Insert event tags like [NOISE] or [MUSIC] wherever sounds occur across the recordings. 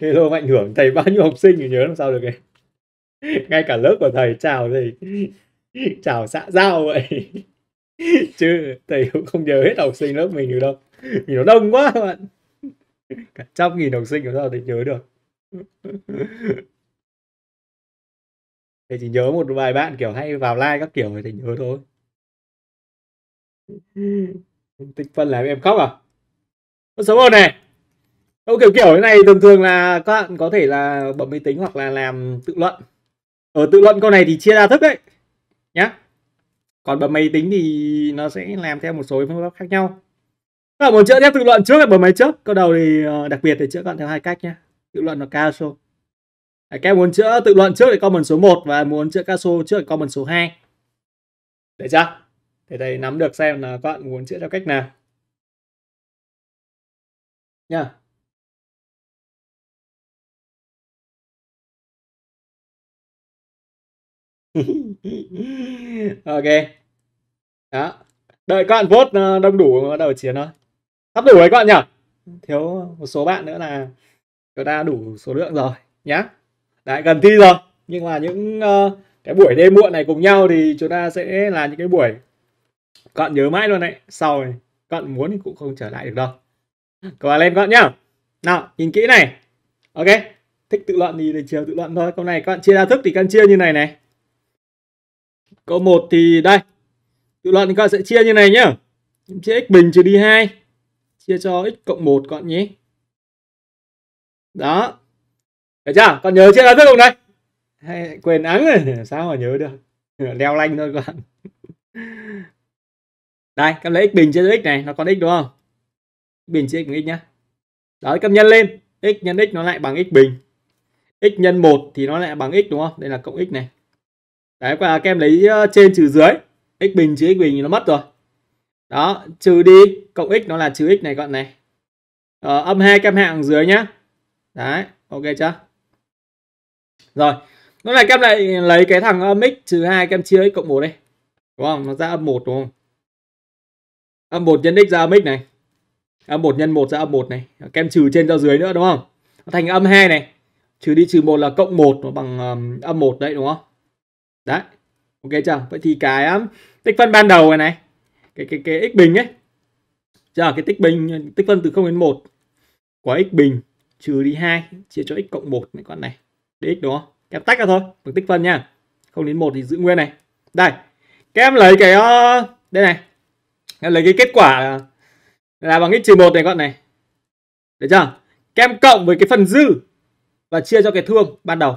hello [LAUGHS] mạnh hưởng thầy bao nhiêu học sinh thì nhớ làm sao được ấy [LAUGHS] ngay cả lớp của thầy chào thầy [LAUGHS] chào xã giao vậy chứ thầy cũng không nhớ hết học sinh lớp mình được đâu vì nó đông quá các bạn cả trăm nghìn học sinh làm sao thầy nhớ được thầy chỉ nhớ một vài bạn kiểu hay vào like các kiểu thì thầy nhớ thôi tích phân làm em khóc à con sớm ơn này không, kiểu kiểu thế này thường thường là các bạn có thể là bấm máy tính hoặc là làm tự luận ở tự luận câu này thì chia ra thức đấy nhá còn bấm máy tính thì nó sẽ làm theo một số phương pháp khác nhau các bạn muốn chữa theo tự luận trước hay bấm máy trước câu đầu thì ờ, đặc biệt thì chữa bạn theo hai cách nhá tự luận và caso các em muốn chữa tự luận trước thì comment số 1 và muốn chữa số trước thì comment số 2 để chưa thì đây nắm được xem là các bạn muốn chữa theo cách nào nha yeah. ok đó đợi các bạn vote ờ, đông đủ bắt đầu chiến thôi sắp đủ đấy các bạn nhỉ ừ. thiếu một số bạn nữa là chúng ta đủ số lượng rồi nhá đấy gần thi rồi nhưng mà những uh, cái buổi đêm muộn này cùng nhau thì chúng ta sẽ là những cái buổi còn nhớ mãi luôn đấy sau này còn muốn thì cũng không trở lại được đâu các bạn lên các bạn nhá nào nhìn kỹ này ok thích tự luận thì để chiều tự luận thôi câu này các bạn chia đa thức thì các bạn chia như này này Câu 1 thì đây. Tự luận các bạn sẽ chia như này nhá. Chia x bình trừ đi 2. Chia cho x cộng 1 các bạn nhé. Đó. Được chưa? Còn nhớ chia ra thức không đây? Hay quên ắng rồi. [LAUGHS] Sao mà nhớ được. [LAUGHS] Leo lanh thôi các bạn. [LAUGHS] Đây, các lấy x bình chia cho x này. Nó còn x đúng không? Bình chia x bằng x nhá. Đó, các nhân lên. x nhân x nó lại bằng x bình x nhân 1 thì nó lại bằng x đúng không? Đây là cộng x này đấy và các em lấy ờ, trên trừ dưới x bình trừ x bình thì nó mất rồi đó trừ đi cộng x nó là trừ x này gọn này ờ, âm hai kem hạng dưới nhá đấy ok chưa rồi nó là kem lại lấy cái thằng âm x trừ hai kem chia x cộng một đây đúng không nó ra âm một đúng không âm một nhân x ra âm x này âm một nhân một ra âm một này kem trừ trên ra dưới nữa đúng không thành âm hai này trừ đi trừ một là cộng một nó bằng um, âm một đấy đúng không đấy ok chưa vậy thì cái um, tích phân ban đầu này này cái cái cái x bình ấy giờ cái tích bình tích phân từ 0 đến 1 của x bình trừ đi 2 chia cho x cộng 1 mấy con này dx đúng không các tách ra thôi bằng tích phân nha 0 đến 1 thì giữ nguyên này đây các lấy cái ờ, đây này em lấy cái kết quả là, bằng x trừ 1 này con này được chưa kem cộng với cái phần dư và chia cho cái thương ban đầu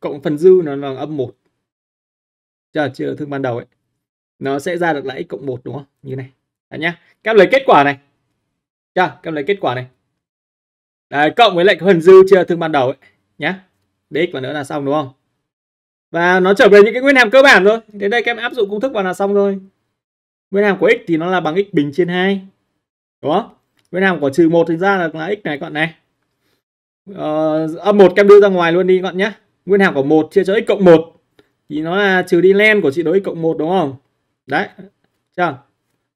cộng phần dư nó là âm 1 chờ chiều thương ban đầu ấy nó sẽ ra được là x cộng 1 đúng không như này Đấy nhá các lấy kết quả này Chà, các lấy kết quả này Đấy, cộng với lại phần dư chia thương ban đầu ấy nhá dx và nữa là xong đúng không và nó trở về những cái nguyên hàm cơ bản thôi đến đây các em áp dụng công thức vào là xong rồi nguyên hàm của x thì nó là bằng x bình trên 2 đúng không nguyên hàm của trừ một thì ra là, là x này gọn này ờ, âm một các em đưa ra ngoài luôn đi gọn nhé nguyên hàm của một chia cho x cộng 1 thì nó là trừ đi len của chị đối cộng 1 đúng không đấy chưa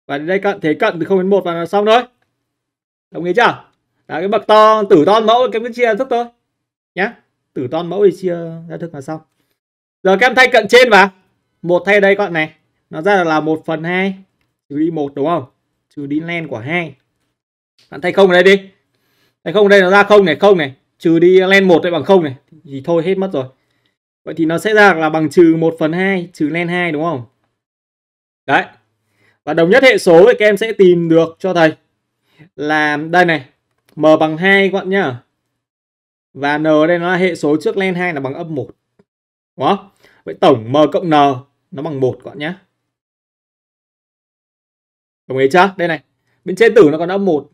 và đây cận thế cận từ 0 đến 1 và là xong thôi đồng ý chưa đó, cái bậc to tử ton mẫu các em cứ chia thức thôi nhá tử ton mẫu thì chia ra thức là xong giờ các em thay cận trên vào một thay đây các bạn này nó ra là 1 phần 2 trừ đi 1 đúng không trừ đi len của 2 bạn thay không ở đây đi thay không ở đây nó ra không này không này trừ đi len 1 lại bằng không này thì thôi hết mất rồi Vậy thì nó sẽ ra là bằng trừ 1 phần 2 trừ len 2 đúng không? Đấy. Và đồng nhất hệ số thì các em sẽ tìm được cho thầy là đây này, m bằng 2 các bạn nhá. Và n ở đây nó là hệ số trước len 2 là bằng âm 1. Đúng không? Vậy tổng m cộng n nó bằng 1 các bạn nhá. Đồng ý chưa? Đây này. Bên trên tử nó còn âm 1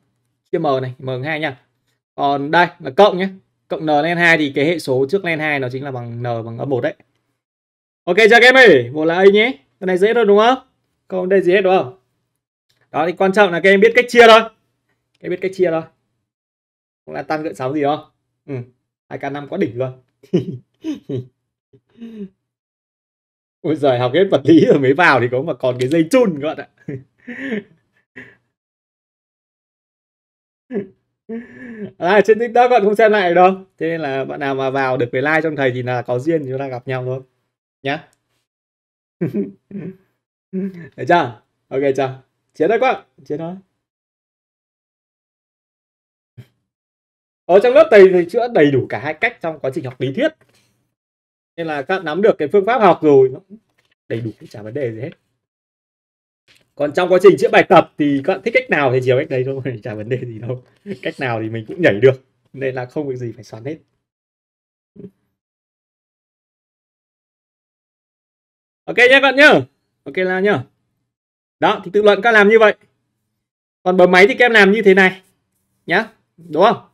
chia m này, m bằng 2 nha. Còn đây là cộng nhé cộng n lên 2 thì cái hệ số trước lên 2 nó chính là bằng n bằng âm 1 đấy. Ok cho các em ơi? Một là A nhé. Cái này dễ thôi đúng không? Không đây gì hết đúng không? Đó thì quan trọng là các em biết cách chia thôi. Các em biết cách chia thôi. Không là tăng gợn sóng gì không? Ừ. 2K5 quá đỉnh luôn. [LAUGHS] Ôi giời học hết vật lý rồi mới vào thì có mà còn cái dây chun các bạn ạ. [LAUGHS] [LAUGHS] à, trên tiktok bạn không xem lại đâu thế nên là bạn nào mà vào được về like trong thầy thì là có duyên chúng ta gặp nhau thôi nhá [LAUGHS] để chưa ok chưa chiến đấy quá chiến thôi ở trong lớp thầy thì chữa đầy đủ cả hai cách trong quá trình học lý thuyết nên là các nắm được cái phương pháp học rồi nó đầy đủ chả vấn đề gì hết còn trong quá trình chữa bài tập thì các bạn thích cách nào thì chiều cách đấy thôi [LAUGHS] chả vấn đề gì đâu cách nào thì mình cũng nhảy được nên là không việc gì phải xoắn hết ok nhé các bạn nhá ok là nhá đó thì tự luận các làm như vậy còn bấm máy thì các em làm như thế này nhá đúng không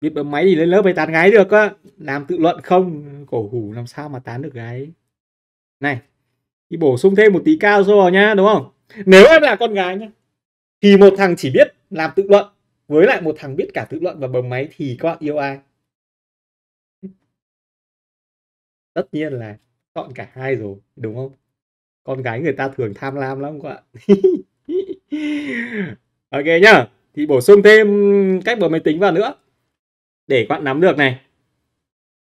biết bấm máy thì lên lớp phải tán gái được á làm tự luận không cổ hủ làm sao mà tán được gái này thì bổ sung thêm một tí cao cho vào nhá đúng không nếu em là con gái nhá thì một thằng chỉ biết làm tự luận với lại một thằng biết cả tự luận và bấm máy thì các bạn yêu ai tất nhiên là chọn cả hai rồi đúng không con gái người ta thường tham lam lắm các bạn [LAUGHS] ok nhá thì bổ sung thêm cách bấm máy tính vào nữa để các bạn nắm được này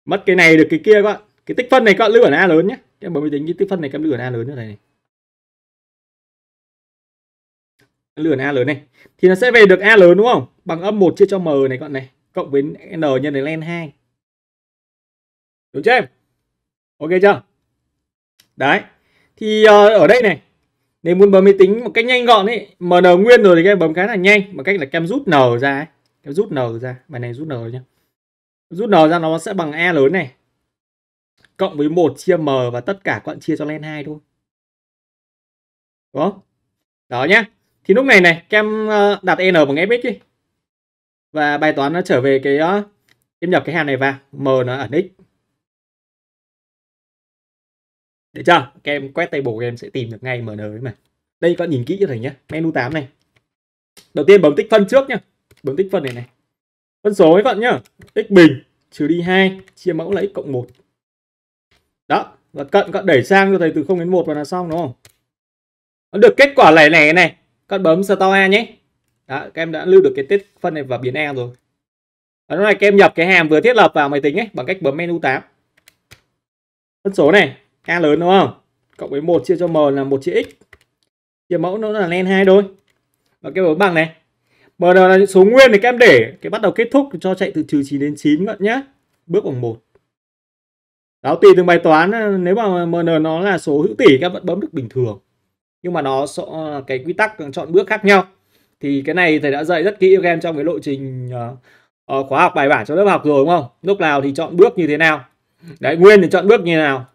mất cái này được cái kia các bạn cái tích phân này các bạn lưu ở a lớn nhé em bấm máy tính cái tiếp phân này em lửa a lớn như này, này. lửa a lớn này thì nó sẽ về được a lớn đúng không bằng âm 1 chia cho m này các bạn này cộng với n nhân đến len 2 đúng chưa em ok chưa đấy thì uh, ở đây này nếu muốn bấm máy tính một cách nhanh gọn ấy mn nguyên rồi thì các em bấm cái là nhanh bằng cách là kem rút n ra ấy. kem rút n ra bài này rút n nhá rút n ra nó sẽ bằng a lớn này cộng với 1 chia m và tất cả các bạn chia cho len 2 thôi. Đúng không? Đó nhá. Thì lúc này này, các em ờ, đặt n bằng fx đi. Và bài toán nó trở về cái em ờ, nhập cái hàm này vào, m nó ẩn x. để chưa? Các em quét tay bổ các em sẽ tìm được ngay m n ấy mà. Đây các bạn nhìn kỹ cho thầy nhé. Menu 8 này. Đầu tiên bấm tích phân trước nhá. Bấm tích phân này này. Phân số các bạn nhá. x bình trừ đi 2 chia mẫu là x cộng 1 đó và cận các đẩy sang cho thầy từ 0 đến 1 và là xong đúng không nó được kết quả lẻ lẻ này các bấm store a nhé đó, các em đã lưu được cái tiết phân này và biến e rồi và lúc này các em nhập cái hàm vừa thiết lập vào máy tính ấy bằng cách bấm menu 8 phân số này a lớn đúng không cộng với 1 chia cho m là 1 chia x chia mẫu nó là len hai thôi và cái bấm bằng này m là số nguyên thì các em để cái bắt đầu kết thúc cho chạy từ trừ 9 đến 9 gọn nhá bước bằng 1 đó tùy từng bài toán nếu mà mn nó là số hữu tỷ các vẫn bấm được bình thường nhưng mà nó cái quy tắc chọn bước khác nhau thì cái này thầy đã dạy rất kỹ các em trong cái lộ trình uh, khóa học bài bản cho lớp học rồi đúng không lúc nào thì chọn bước như thế nào đấy nguyên thì chọn bước như thế nào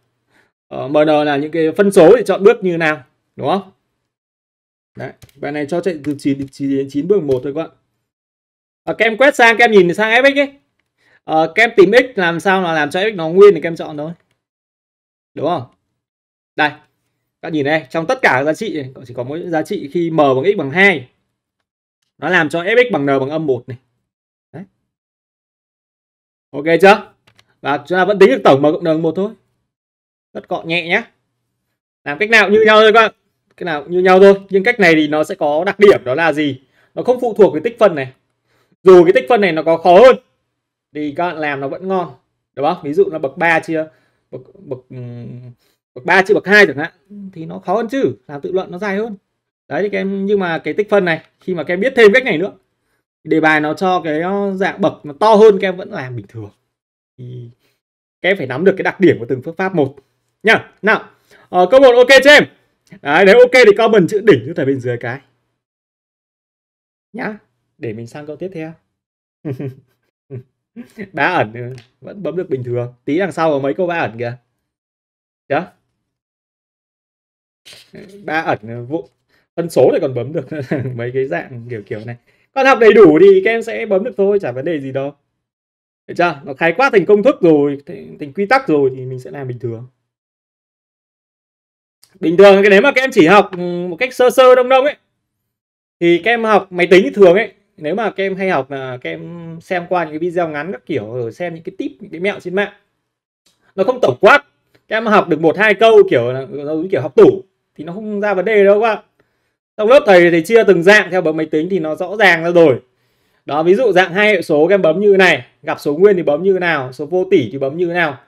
uh, mn là những cái phân số thì chọn bước như thế nào đúng không đấy bài này cho chạy từ 9 đến 9 bước 1 thôi các bạn à, các em quét sang các em nhìn sang fx ấy uh, kem tìm x làm sao mà làm cho x nó nguyên thì kem chọn thôi đúng không đây các nhìn đây trong tất cả giá trị chỉ có mỗi giá trị khi m bằng x bằng 2 nó làm cho fx bằng n bằng âm một này Đấy. ok chưa và chúng ta vẫn tính được tổng m cộng n bằng một thôi rất gọn nhẹ nhé làm cách nào như nhau thôi các bạn cái nào cũng như nhau thôi nhưng cách này thì nó sẽ có đặc điểm đó là gì nó không phụ thuộc cái tích phân này dù cái tích phân này nó có khó hơn thì các bạn làm nó vẫn ngon đúng không ví dụ là bậc 3 chia bậc bậc ừ, bậc ba chia bậc hai chẳng hạn ừ, thì nó khó hơn chứ làm tự luận nó dài hơn đấy thì các em nhưng mà cái tích phân này khi mà các em biết thêm cách này nữa đề bài nó cho cái ờ, dạng bậc nó to hơn các em vẫn làm bình thường thì các em phải nắm được cái đặc điểm của từng phương pháp một nhá nào ờ, câu một ok cho em đấy nếu ok thì comment chữ đỉnh ở bên dưới cái nhá để mình sang câu tiếp theo [LAUGHS] đá [LAUGHS] ẩn ừ, vẫn bấm được bình thường tí đằng sau có mấy câu ba ẩn kìa chớ ba ẩn ừ, vụ phân số lại còn bấm được [LAUGHS] mấy cái dạng kiểu kiểu này con học đầy đủ thì các em sẽ bấm được thôi chả vấn đề gì đâu được chưa nó khai quát thành công thức rồi thành, quy tắc rồi thì mình sẽ làm bình thường bình thường cái đấy mà các em chỉ học ừ, một cách sơ sơ đông đông ấy thì các em học máy tính thường ấy nếu mà các em hay học là các em xem qua những cái video ngắn các kiểu rồi xem những cái tip những cái mẹo trên mạng nó không tổng quát các em học được một hai câu kiểu là kiểu học tủ thì nó không ra vấn đề đâu các bạn trong lớp thầy thì chia từng dạng theo bấm máy tính thì nó rõ ràng ra rồi đó ví dụ dạng hai hệ số các em bấm như này gặp số nguyên thì bấm như nào số vô tỷ thì bấm như nào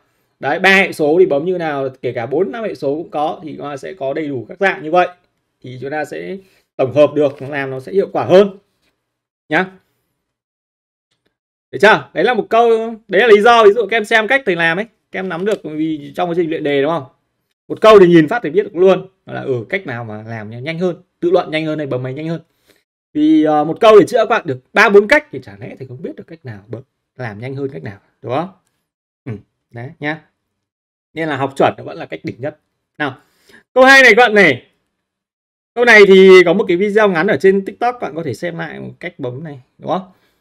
đấy ba hệ số thì bấm như nào kể cả bốn năm hệ số cũng có thì nó sẽ có đầy đủ các dạng như vậy thì chúng ta sẽ tổng hợp được làm nó sẽ hiệu quả hơn nhá để chưa đấy là một câu đấy là lý do ví dụ các em xem cách thầy làm ấy các em nắm được vì trong quá trình luyện đề đúng không một câu thì nhìn phát thì biết được luôn là ở ừ, cách nào mà làm nhanh hơn tự luận nhanh hơn này bấm máy nhanh hơn vì uh, một câu để chữa các bạn được ba bốn cách thì chả lẽ thì không biết được cách nào bấm làm nhanh hơn cách nào đúng không ừ, đấy nhá nên là học chuẩn nó vẫn là cách đỉnh nhất nào câu hai này các bạn này Câu này thì có một cái video ngắn ở trên TikTok bạn có thể xem lại một cách bấm này đúng không?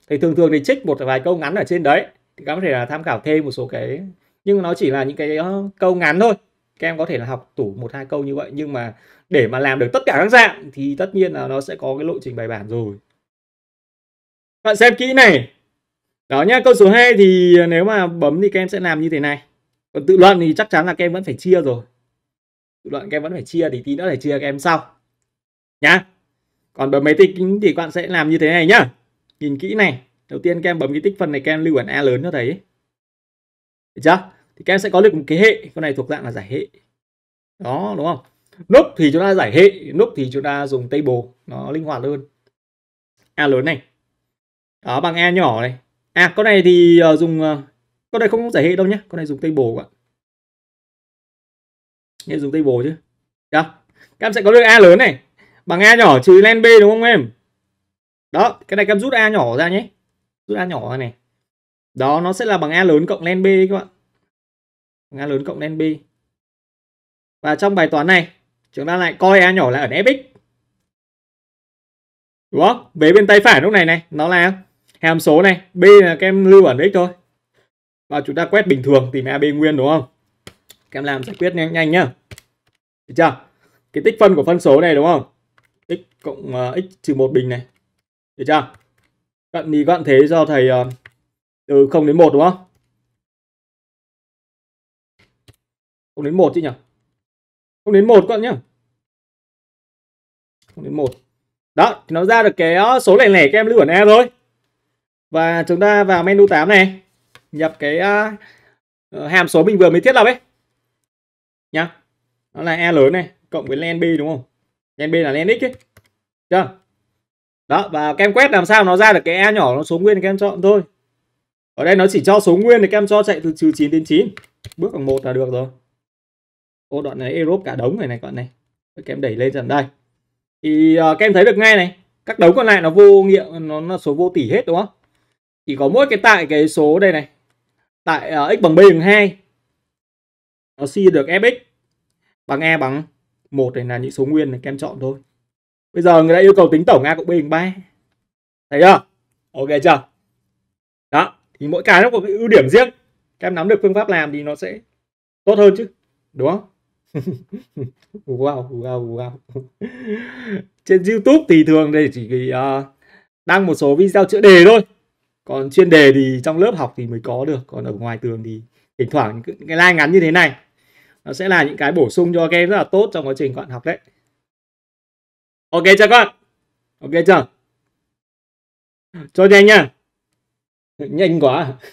Thì thường thường thì trích một vài câu ngắn ở trên đấy thì các bạn có thể là tham khảo thêm một số cái nhưng nó chỉ là những cái ờ, câu ngắn thôi. Các em có thể là học tủ một hai câu như vậy nhưng mà để mà làm được tất cả các dạng thì tất nhiên là nó sẽ có cái lộ trình bài bản rồi. Bạn xem kỹ này. Đó nhá, câu số 2 thì nếu mà bấm thì các em sẽ làm như thế này. Còn tự luận thì chắc chắn là các em vẫn phải chia rồi. Tự luận các em vẫn phải chia thì tí nữa để chia các em sau nhá còn bấm máy tính thì các bạn sẽ làm như thế này nhá nhìn kỹ này đầu tiên các em bấm cái tích phân này các em lưu ẩn a lớn cho thấy được chưa thì các em sẽ có được một cái hệ con này thuộc dạng là giải hệ đó đúng không núp thì chúng ta giải hệ núp thì chúng ta dùng table nó linh hoạt hơn a lớn này đó bằng a nhỏ này à con này thì uh, dùng uh, con này không giải hệ đâu nhá. con này dùng table các bạn nên dùng table chứ đó các em sẽ có được a lớn này bằng a nhỏ trừ len b đúng không em đó cái này các em rút a nhỏ ra nhé rút a nhỏ ra này đó nó sẽ là bằng a lớn cộng len b các bạn bằng a lớn cộng len b và trong bài toán này chúng ta lại coi a nhỏ là ẩn fx đúng không vế bên tay phải lúc này này nó là hàm số này b là các em lưu ẩn x thôi và chúng ta quét bình thường tìm ab nguyên đúng không các em làm giải quyết nhanh nhanh nhá được chưa cái tích phân của phân số này đúng không cộng à, x trừ 1 bình này. Được chưa? Cận thì các bạn thế do thầy à, từ 0 đến 1 đúng không? 0 đến 1 chứ nhỉ? 0 đến 1 các bạn nhé. 0 đến 1. Đó, thì nó ra được cái ờ, số lẻ lẻ các em lưu ở A e thôi. Và chúng ta vào menu 8 này, nhập cái uh, hàm số mình vừa mới thiết lập ấy. Nhá. Nó là E lớn này, cộng với len B đúng không? Len B là len X ấy chưa đó và các em quét làm sao nó ra được cái e nhỏ nó số nguyên thì các em chọn thôi ở đây nó chỉ cho số nguyên thì các em cho chạy từ trừ 9 đến 9 bước bằng một là được rồi ô đoạn này erop cả đống này này các bạn này các em đẩy lên dần đây thì uh, các em thấy được ngay này các đống còn lại nó vô nghiệm nó là số vô tỷ hết đúng không chỉ có mỗi cái tại cái số đây này tại uh, x bằng b bằng hai nó suy được fx bằng e bằng một này là những số nguyên này các em chọn thôi bây giờ người ta yêu cầu tính tổng a cộng b bằng ba thấy chưa ok chưa đó thì mỗi cái nó có cái ưu điểm riêng các em nắm được phương pháp làm thì nó sẽ tốt hơn chứ đúng không [LAUGHS] wow wow wow trên youtube thì thường đây chỉ vì ờ, đăng một số video chữa đề thôi còn chuyên đề thì trong lớp học thì mới có được còn ở ngoài tường thì thỉnh thoảng cái like ngắn như thế này nó sẽ là những cái bổ sung cho các em rất là tốt trong quá trình các bạn học đấy ok chưa con ok chưa cho nhanh nha nhanh quá [LAUGHS]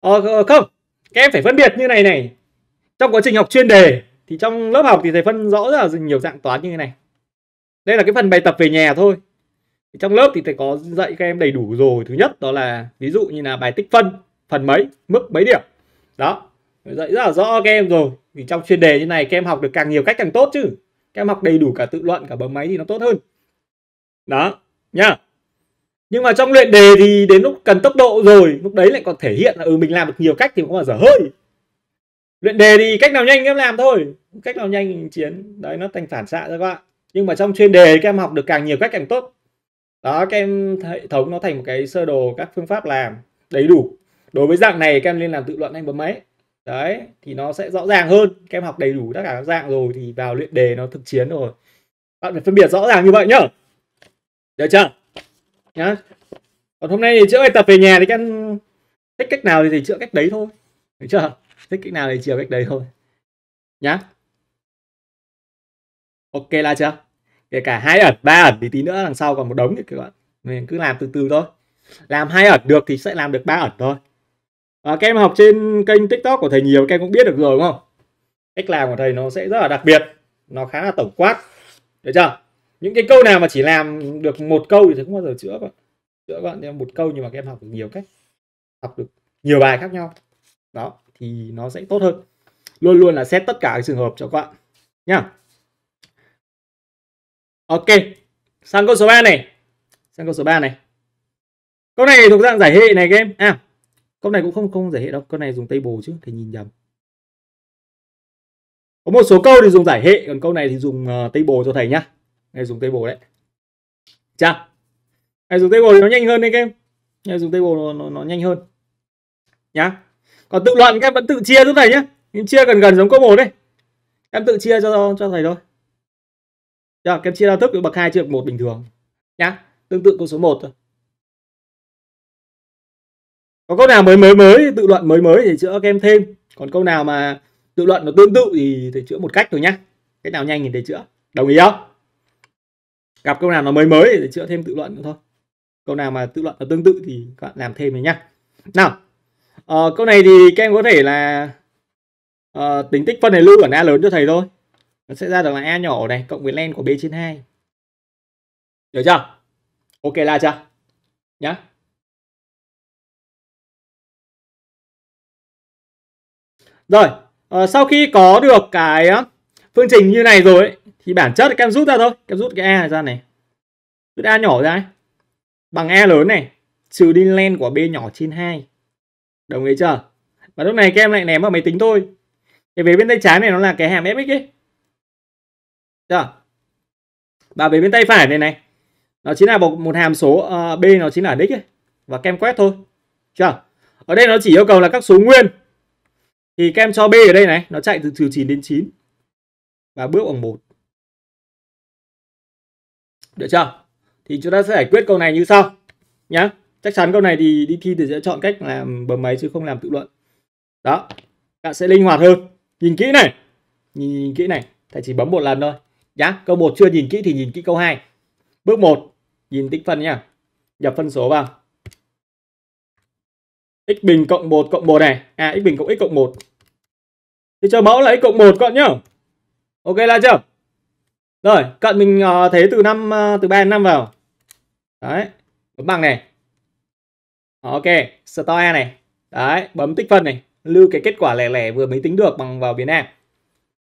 ờ, ờ, không các em phải phân biệt như này này trong quá trình học chuyên đề thì trong lớp học thì thầy phân rõ rất là nhiều dạng toán như thế này đây là cái phần bài tập về nhà thôi trong lớp thì thầy có dạy các em đầy đủ rồi thứ nhất đó là ví dụ như là bài tích phân phần mấy mức mấy điểm đó dạy rất là rõ các em rồi vì trong chuyên đề như này các em học được càng nhiều cách càng tốt chứ các em học đầy đủ cả tự luận cả bấm máy thì nó tốt hơn đó nhá nhưng mà trong luyện đề thì đến lúc cần tốc độ rồi lúc đấy lại còn thể hiện là ừ mình làm được nhiều cách thì cũng là dở hơi luyện đề thì cách nào nhanh em làm thôi cách nào nhanh chiến đấy nó thành phản xạ ra các bạn nhưng mà trong chuyên đề các em học được càng nhiều cách càng tốt đó các em hệ thống nó thành một cái sơ đồ các phương pháp làm đầy đủ đối với dạng này các em nên làm tự luận anh bấm máy đấy thì nó sẽ rõ ràng hơn các em học đầy đủ tất cả các dạng rồi thì vào luyện đề nó thực chiến rồi bạn phải phân biệt rõ ràng như vậy nhá được chưa nhá còn hôm nay thì chữa bài tập về nhà thì các em thích cách nào thì, thì chữa cách đấy thôi được chưa thích cách nào thì chiều cách đấy thôi nhá ok là chưa kể cả hai ẩn ba ẩn thì tí nữa đằng sau còn một đống thì các bạn mình cứ làm từ từ thôi làm hai ẩn được thì sẽ làm được ba ẩn thôi à, các em học trên kênh tiktok của thầy nhiều các em cũng biết được rồi đúng không cách làm của thầy nó sẽ rất là đặc biệt nó khá là tổng quát được chưa những cái câu nào mà chỉ làm được một câu thì thầy không bao giờ chữa bạn chữa bạn thêm một câu nhưng mà các em học được nhiều cách học được nhiều bài khác nhau đó thì nó sẽ tốt hơn luôn luôn là xét tất cả các trường hợp cho các bạn nhá Ok, sang câu số 3 này. Sang câu số 3 này. Câu này thuộc dạng giải hệ này các em. À, câu này cũng không không giải hệ đâu. Câu này dùng table chứ, thầy nhìn nhầm. Có một số câu thì dùng giải hệ, còn câu này thì dùng uh, table cho thầy nhá. Này dùng table đấy. Chà. Này dùng table thì nó nhanh hơn đấy các em. Này dùng table nó, nó, nó nhanh hơn. Nhá. Còn tự luận các em vẫn tự chia giúp thầy nhá. Nhưng chia gần gần giống câu 1 đấy. Em tự chia cho cho thầy thôi. Giờ dạ, em chia đa thức bậc 2 chia bậc 1 bình thường nhá. Tương tự câu số 1 thôi. Có câu nào mới mới mới tự luận mới mới thì chữa kem thêm, còn câu nào mà tự luận nó tương tự thì thì chữa một cách thôi nhá. Cái nào nhanh thì để chữa. Đồng ý không? Gặp câu nào nó mới mới thì chữa thêm tự luận nữa thôi. Câu nào mà tự luận nó tương tự thì các bạn làm thêm này nhá. Nào. Ờ, câu này thì các em có thể là uh, tính tích phân này lưu ở A lớn cho thầy thôi nó sẽ ra được là a nhỏ này cộng với len của b trên 2 được chưa ok là chưa nhá rồi à, sau khi có được cái ờ, phương trình như này rồi ấy, thì bản chất các em rút ra thôi các em rút cái a này ra này rút a nhỏ ra ấy. bằng a lớn này trừ đi len của b nhỏ trên 2 đồng ý chưa và lúc này các em lại ném vào máy tính thôi cái vế bên tay trái này nó là cái hàm fx ấy chưa và về bên tay phải này này nó chính là một, một hàm số uh, b nó chính là đích ấy, và kem quét thôi chưa ở đây nó chỉ yêu cầu là các số nguyên thì kem cho b ở đây này nó chạy từ trừ chín đến 9 và bước bằng một được chưa thì chúng ta sẽ giải quyết câu này như sau nhá chắc chắn câu này thì đi thi thì sẽ chọn cách làm bấm máy chứ không làm tự luận đó bạn sẽ linh hoạt hơn nhìn kỹ này nhìn, nhìn kỹ này thầy chỉ bấm một lần thôi Dạ, câu 1 chưa nhìn kỹ thì nhìn kỹ câu 2. Bước 1, nhìn tích phân nhá. Nhập phân số vào. x bình cộng 1 cộng 1 này, à x bình cộng x cộng 1. Thì cho mẫu là x cộng 1 các nhá. Ok là chưa? Rồi, cận mình uh, thế từ năm uh, từ 3 năm vào. Đấy, bấm bằng này. Ok, store này. Đấy, bấm tích phân này, lưu cái kết quả lẻ lẻ vừa mới tính được bằng vào biến A.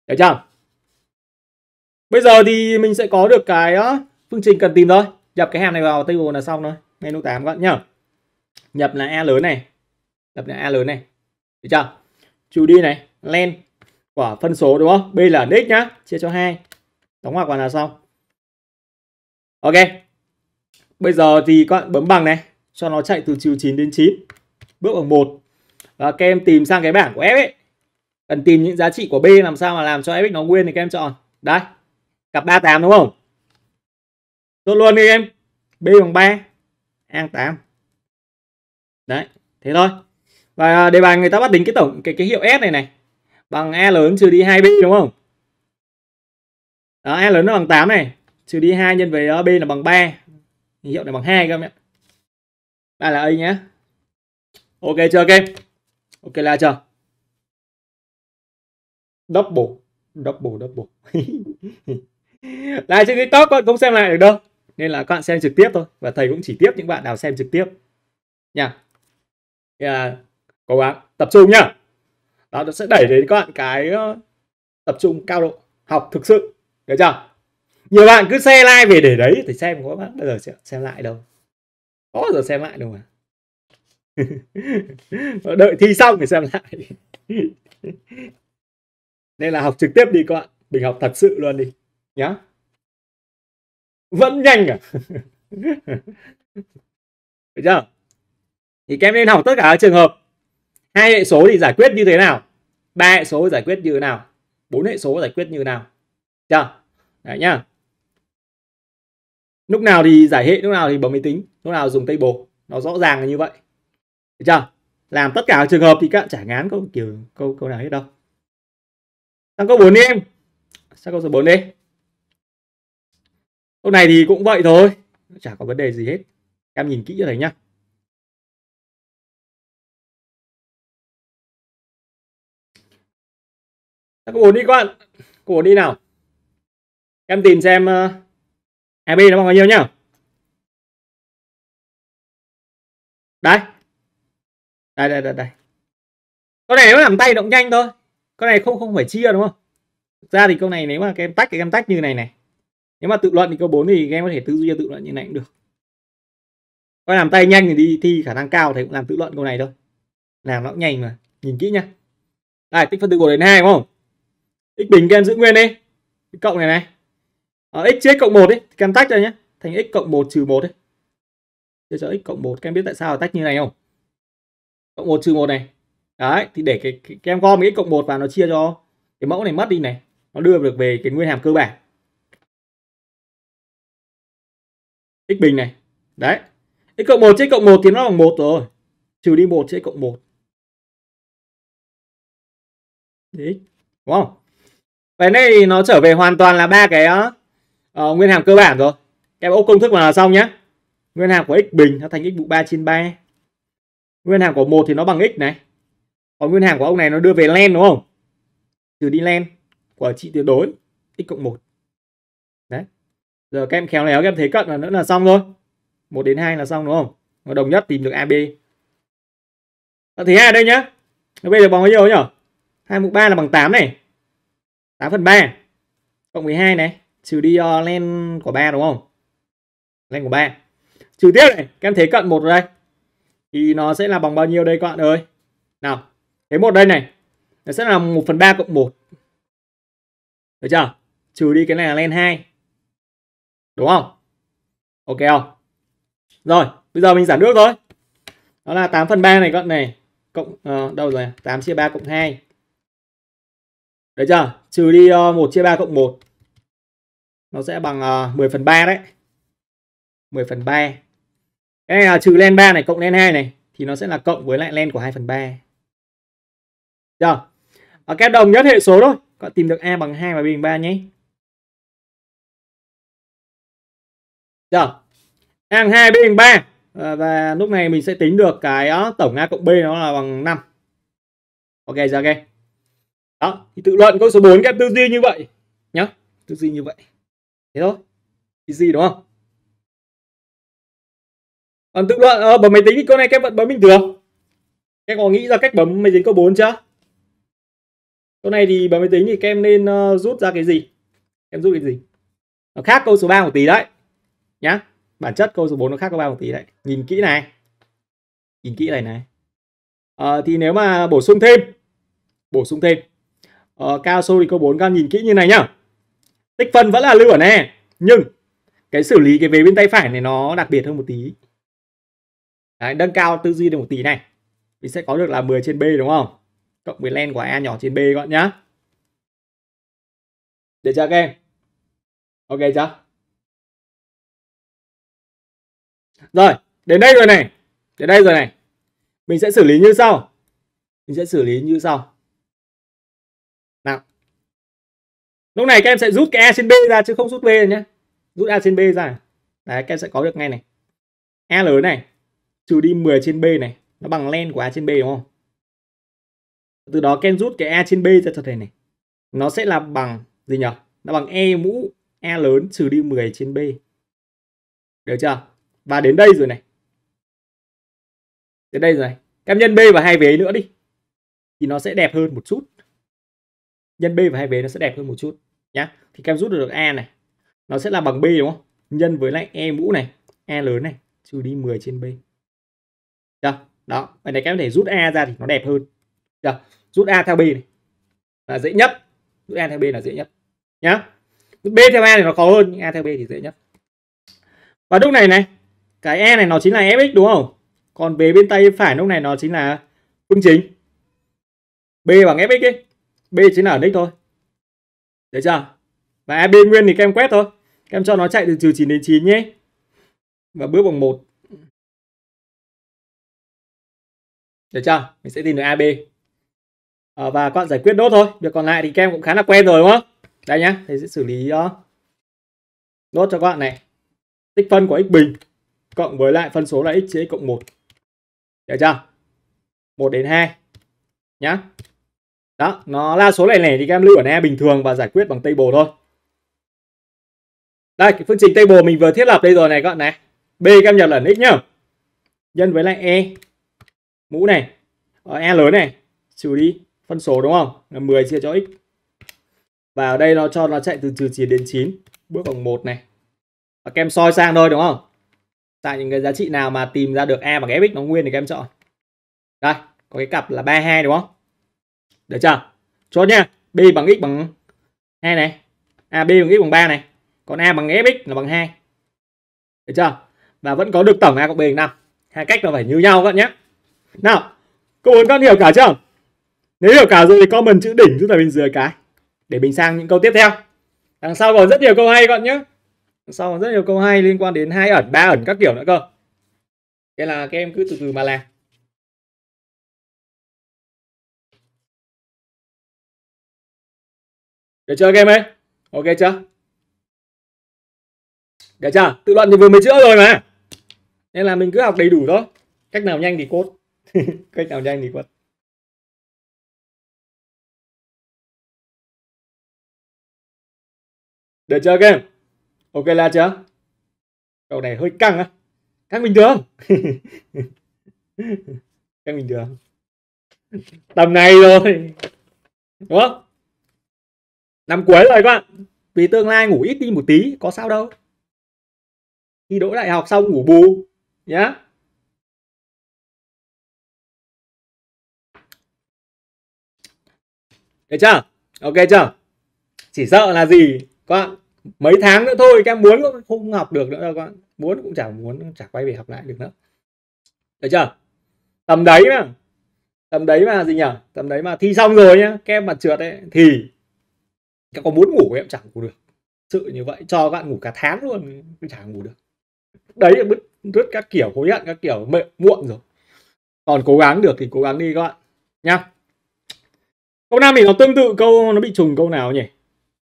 Được chưa? Bây giờ thì mình sẽ có được cái phương trình cần tìm thôi. Nhập cái hàm này vào table là xong thôi. menu nút 8 các bạn nhá. Nhập là A lớn này. Nhập là A lớn này. Được chưa? Trừ đi này, len của phân số đúng không? B là x nhá, chia cho 2. Đóng ngoặc vào là xong. Ok. Bây giờ thì các bạn bấm bằng này, cho nó chạy từ trừ 9 đến 9. Bước bằng 1. Và các em tìm sang cái bảng của F ấy. Cần tìm những giá trị của B làm sao mà làm cho F nó nguyên thì các em chọn. Đây, cặp 38 đúng không chốt luôn đi em b bằng 3 an 8 đấy thế thôi và đề bài người ta bắt tính cái tổng cái cái hiệu s này này bằng e lớn trừ đi 2 b đúng không đó a lớn nó bằng 8 này trừ đi 2 nhân với ờ, b là bằng 3 hiệu này bằng 2 các em ạ ba là a nhé ok chưa ok ok là chưa double double double [LAUGHS] lại [LAUGHS] trên tiktok các bạn không xem lại được đâu nên là các bạn xem trực tiếp thôi và thầy cũng chỉ tiếp những bạn nào xem trực tiếp nha yeah. À, cố gắng tập trung nhá đó nó sẽ đẩy đến các bạn cái tập trung cao độ học thực sự được chưa nhiều bạn cứ xe like về để đấy thì xem có bạn bao giờ sẽ xem lại đâu có giờ xem lại đâu [LAUGHS] mà đợi thi xong thì xem lại [LAUGHS] nên là học trực tiếp đi các bạn mình học thật sự luôn đi nhá vẫn nhanh cả [LAUGHS] được chưa thì các em nên học tất cả các trường hợp hai hệ số thì giải quyết như thế nào ba hệ số giải quyết như thế nào bốn hệ số giải quyết như thế nào chưa đấy nhá lúc nào thì giải hệ lúc nào thì bấm máy tính lúc nào dùng table nó rõ ràng là như vậy được chưa làm tất cả các trường hợp thì các bạn chả ngán câu kiểu câu câu nào hết đâu sang câu 4 đi em sang câu số 4 đi Lúc này thì cũng vậy thôi, chả có vấn đề gì hết. Em nhìn kỹ cho thấy nhá. Các ổn đi các bạn. Cô đi nào. Em tìm xem uh, ờ, AB nó bằng bao nhiêu nhá. Đấy. Đây đây đây đây. Con này nó làm tay động nhanh thôi. Con này không không phải chia đúng không? Thực ra thì câu này nếu mà các em tách thì em tách như này này nếu mà tự luận thì câu 4 thì em có thể tư duy tự luận như này cũng được coi làm tay nhanh thì đi thi khả năng cao thì cũng làm tự luận câu này thôi làm nó cũng nhanh mà nhìn kỹ nhá Đây tích phân tử của đến hai đúng không x bình các em giữ nguyên đi cộng này này ở ờ, x chia cộng một ấy các em tách ra nhé thành x cộng một trừ một đấy. Để cho x cộng một, các em biết tại sao tách như này không? Cộng một trừ một này. Đấy, thì để cái, cái, cái em gom cái x cộng một vào nó chia cho cái mẫu này mất đi này. Nó đưa được về cái nguyên hàm cơ bản. x bình này đấy x cộng 1 x cộng 1 thì nó bằng 1 rồi trừ đi 1 sẽ cộng 1 đấy đúng không vậy này nó trở về hoàn toàn là ba cái uh, nguyên hàm cơ bản rồi em ốc công thức là xong nhé nguyên hàm của x bình nó thành x mũ 3 trên 3 nguyên hàm của 1 thì nó bằng x này còn nguyên hàm của ông này nó đưa về len đúng không trừ đi len của trị tuyệt đối x cộng 1 giờ các em khéo léo các em thấy cận là nữa là xong rồi một đến hai là xong đúng không và đồng nhất tìm được ab và ờ, thứ hai đây nhá bây giờ bằng bao nhiêu nhỉ hai mũ ba là bằng 8 này 8 phần 3 cộng 12 này trừ đi uh, len của ba đúng không len của ba trừ tiếp này các em thấy cận một đây thì nó sẽ là bằng bao nhiêu đây các bạn ơi nào thế một đây này nó sẽ là 1 phần 3 cộng 1 được chưa trừ đi cái này là len 2 đúng không ok không rồi bây giờ mình giảm nước thôi đó là 8 phần 3 này các này cộng uh, đâu rồi 8 chia 3 cộng 2 đấy chưa trừ đi uh, ờ, 1 chia 3 cộng 1 nó sẽ bằng uh, ờ, 10 phần 3 đấy 10 phần 3 cái này là trừ len 3 này cộng len 2 này thì nó sẽ là cộng với lại len của 2 phần 3 chưa ở các đồng nhất hệ số thôi các tìm được A bằng 2 và B bằng 3 nhé Giờ, hàng hai b bằng ba à, và lúc này mình sẽ tính được cái đó, tổng A cộng B nó là bằng 5. Ok giờ ok. Đó, thì tự luận câu số 4 các em tư duy như vậy nhá. Tư duy như vậy. Thế thôi. Easy đúng không? Còn tự luận ờ, bấm máy tính thì câu này các em vẫn bấm bình thường. Các em có nghĩ ra cách bấm máy tính câu 4 chưa? Câu này thì bấm máy tính thì các em nên uh, rút ra cái gì? Em rút cái gì? Nó khác câu số 3 một tí đấy nhá bản chất câu số 4 nó khác có bao một tí đấy nhìn kỹ này nhìn kỹ này này à, thì nếu mà bổ sung thêm bổ sung thêm à, cao sâu thì câu 4 các nhìn kỹ như này nhá tích phân vẫn là lưu ở này nhưng cái xử lý cái về bên tay phải này nó đặc biệt hơn một tí Đấy, nâng cao tư duy được một tí này thì sẽ có được là 10 trên B đúng không cộng với len của A nhỏ trên B gọn nhá để cho các em ok chưa Rồi, đến đây rồi này. Đến đây rồi này. Mình sẽ xử lý như sau. Mình sẽ xử lý như sau. Nào. Lúc này các em sẽ rút cái A trên B ra chứ không rút B nhé. Rút A trên B ra. Đấy, các em sẽ có được ngay này. A lớn này. Trừ đi 10 trên B này. Nó bằng len của A trên B đúng không? Từ đó các em rút cái A trên B ra cho thầy này. Nó sẽ là bằng gì nhỉ? Nó bằng E mũ A lớn trừ đi 10 trên B. Được chưa? và đến đây rồi này đến đây rồi này các nhân b và hai vế nữa đi thì nó sẽ đẹp hơn một chút nhân b và hai vế nó sẽ đẹp hơn một chút nhá thì các em rút được a này nó sẽ là bằng b đúng không nhân với lại e mũ này e lớn này trừ đi 10 trên b Được. đó vậy này các em thể rút a ra thì nó đẹp hơn Được. rút a theo b này là dễ nhất rút a theo b là dễ nhất nhá rút b theo a thì nó khó hơn nhưng a theo b thì dễ nhất và lúc này này cái E này nó chính là FX đúng không? Còn về bên tay phải lúc này nó chính là phương chính. B bằng FX ấy. B chính là ở nick thôi. Đấy chưa? Và AB nguyên thì các em quét thôi. Các em cho nó chạy từ trừ chín đến chín nhé. Và bước bằng một Được chưa? Mình sẽ tìm được AB. À, và các bạn giải quyết đốt thôi. Việc còn lại thì các em cũng khá là quen rồi đúng không? Đây nhá. Thầy sẽ xử lý uh, ờ, đốt cho các bạn này. Tích phân của x bình cộng với lại phân số là x trên x cộng 1. Được chưa? 1 đến 2 nhá. Đó, nó là số lẻ lẻ thì các em lưu ở e bình thường và giải quyết bằng table thôi. Đây, cái phương trình table mình vừa thiết lập đây rồi này các bạn này. B các em nhập lẫn x nhá. Nhân với lại e mũ này, ở ờ, e lớn này, trừ đi phân số đúng không? Là 10 chia cho x. Và ở đây nó cho nó chạy từ trừ 9 đến 9, bước bằng 1 này. Và các em soi sang thôi đúng không? tại những cái giá trị nào mà tìm ra được e và bằng fx nó nguyên thì các em chọn đây có cái cặp là 32 đúng không được chưa chốt nha b bằng x bằng hai này a à, b bằng x bằng 3 này còn a bằng fx là bằng 2 được chưa và vẫn có được tổng a cộng b bằng 5 hai cách nó phải như nhau các nhé nào cô muốn con hiểu cả chưa nếu hiểu cả rồi thì comment chữ đỉnh giúp là bên dưới cái để mình sang những câu tiếp theo đằng sau còn rất nhiều câu hay các bạn nhé sau rất nhiều câu hay liên quan đến hai ẩn ba ẩn các kiểu nữa cơ nên là các em cứ từ từ mà làm được chưa các em ơi ok chưa được chưa tự luận thì vừa mới chữa rồi mà nên là mình cứ học đầy đủ thôi cách nào nhanh thì cốt [LAUGHS] cách nào nhanh thì cốt được chưa các em ok là chưa câu này hơi căng á căng bình thường [LAUGHS] căng bình thường tầm này rồi đúng không năm cuối rồi các bạn vì tương lai ngủ ít đi một tí có sao đâu khi đỗ đại học xong ngủ bù nhá yeah. được chưa ok chưa chỉ sợ là gì các bạn mấy tháng nữa thôi các em muốn cũng không học được nữa đâu con muốn cũng chẳng muốn chả quay về học lại được nữa được chưa tầm đấy mà tầm đấy mà gì nhỉ tầm đấy mà thi xong rồi nhá các em mà trượt ấy thì các con muốn ngủ em chẳng ngủ được sự như vậy cho bạn ngủ cả tháng luôn cũng chẳng ngủ được đấy là bứt rứt các kiểu hối hận các kiểu mệt muộn rồi còn cố gắng được thì cố gắng đi các bạn nhá câu Nam thì nó tương tự câu nó bị trùng câu nào nhỉ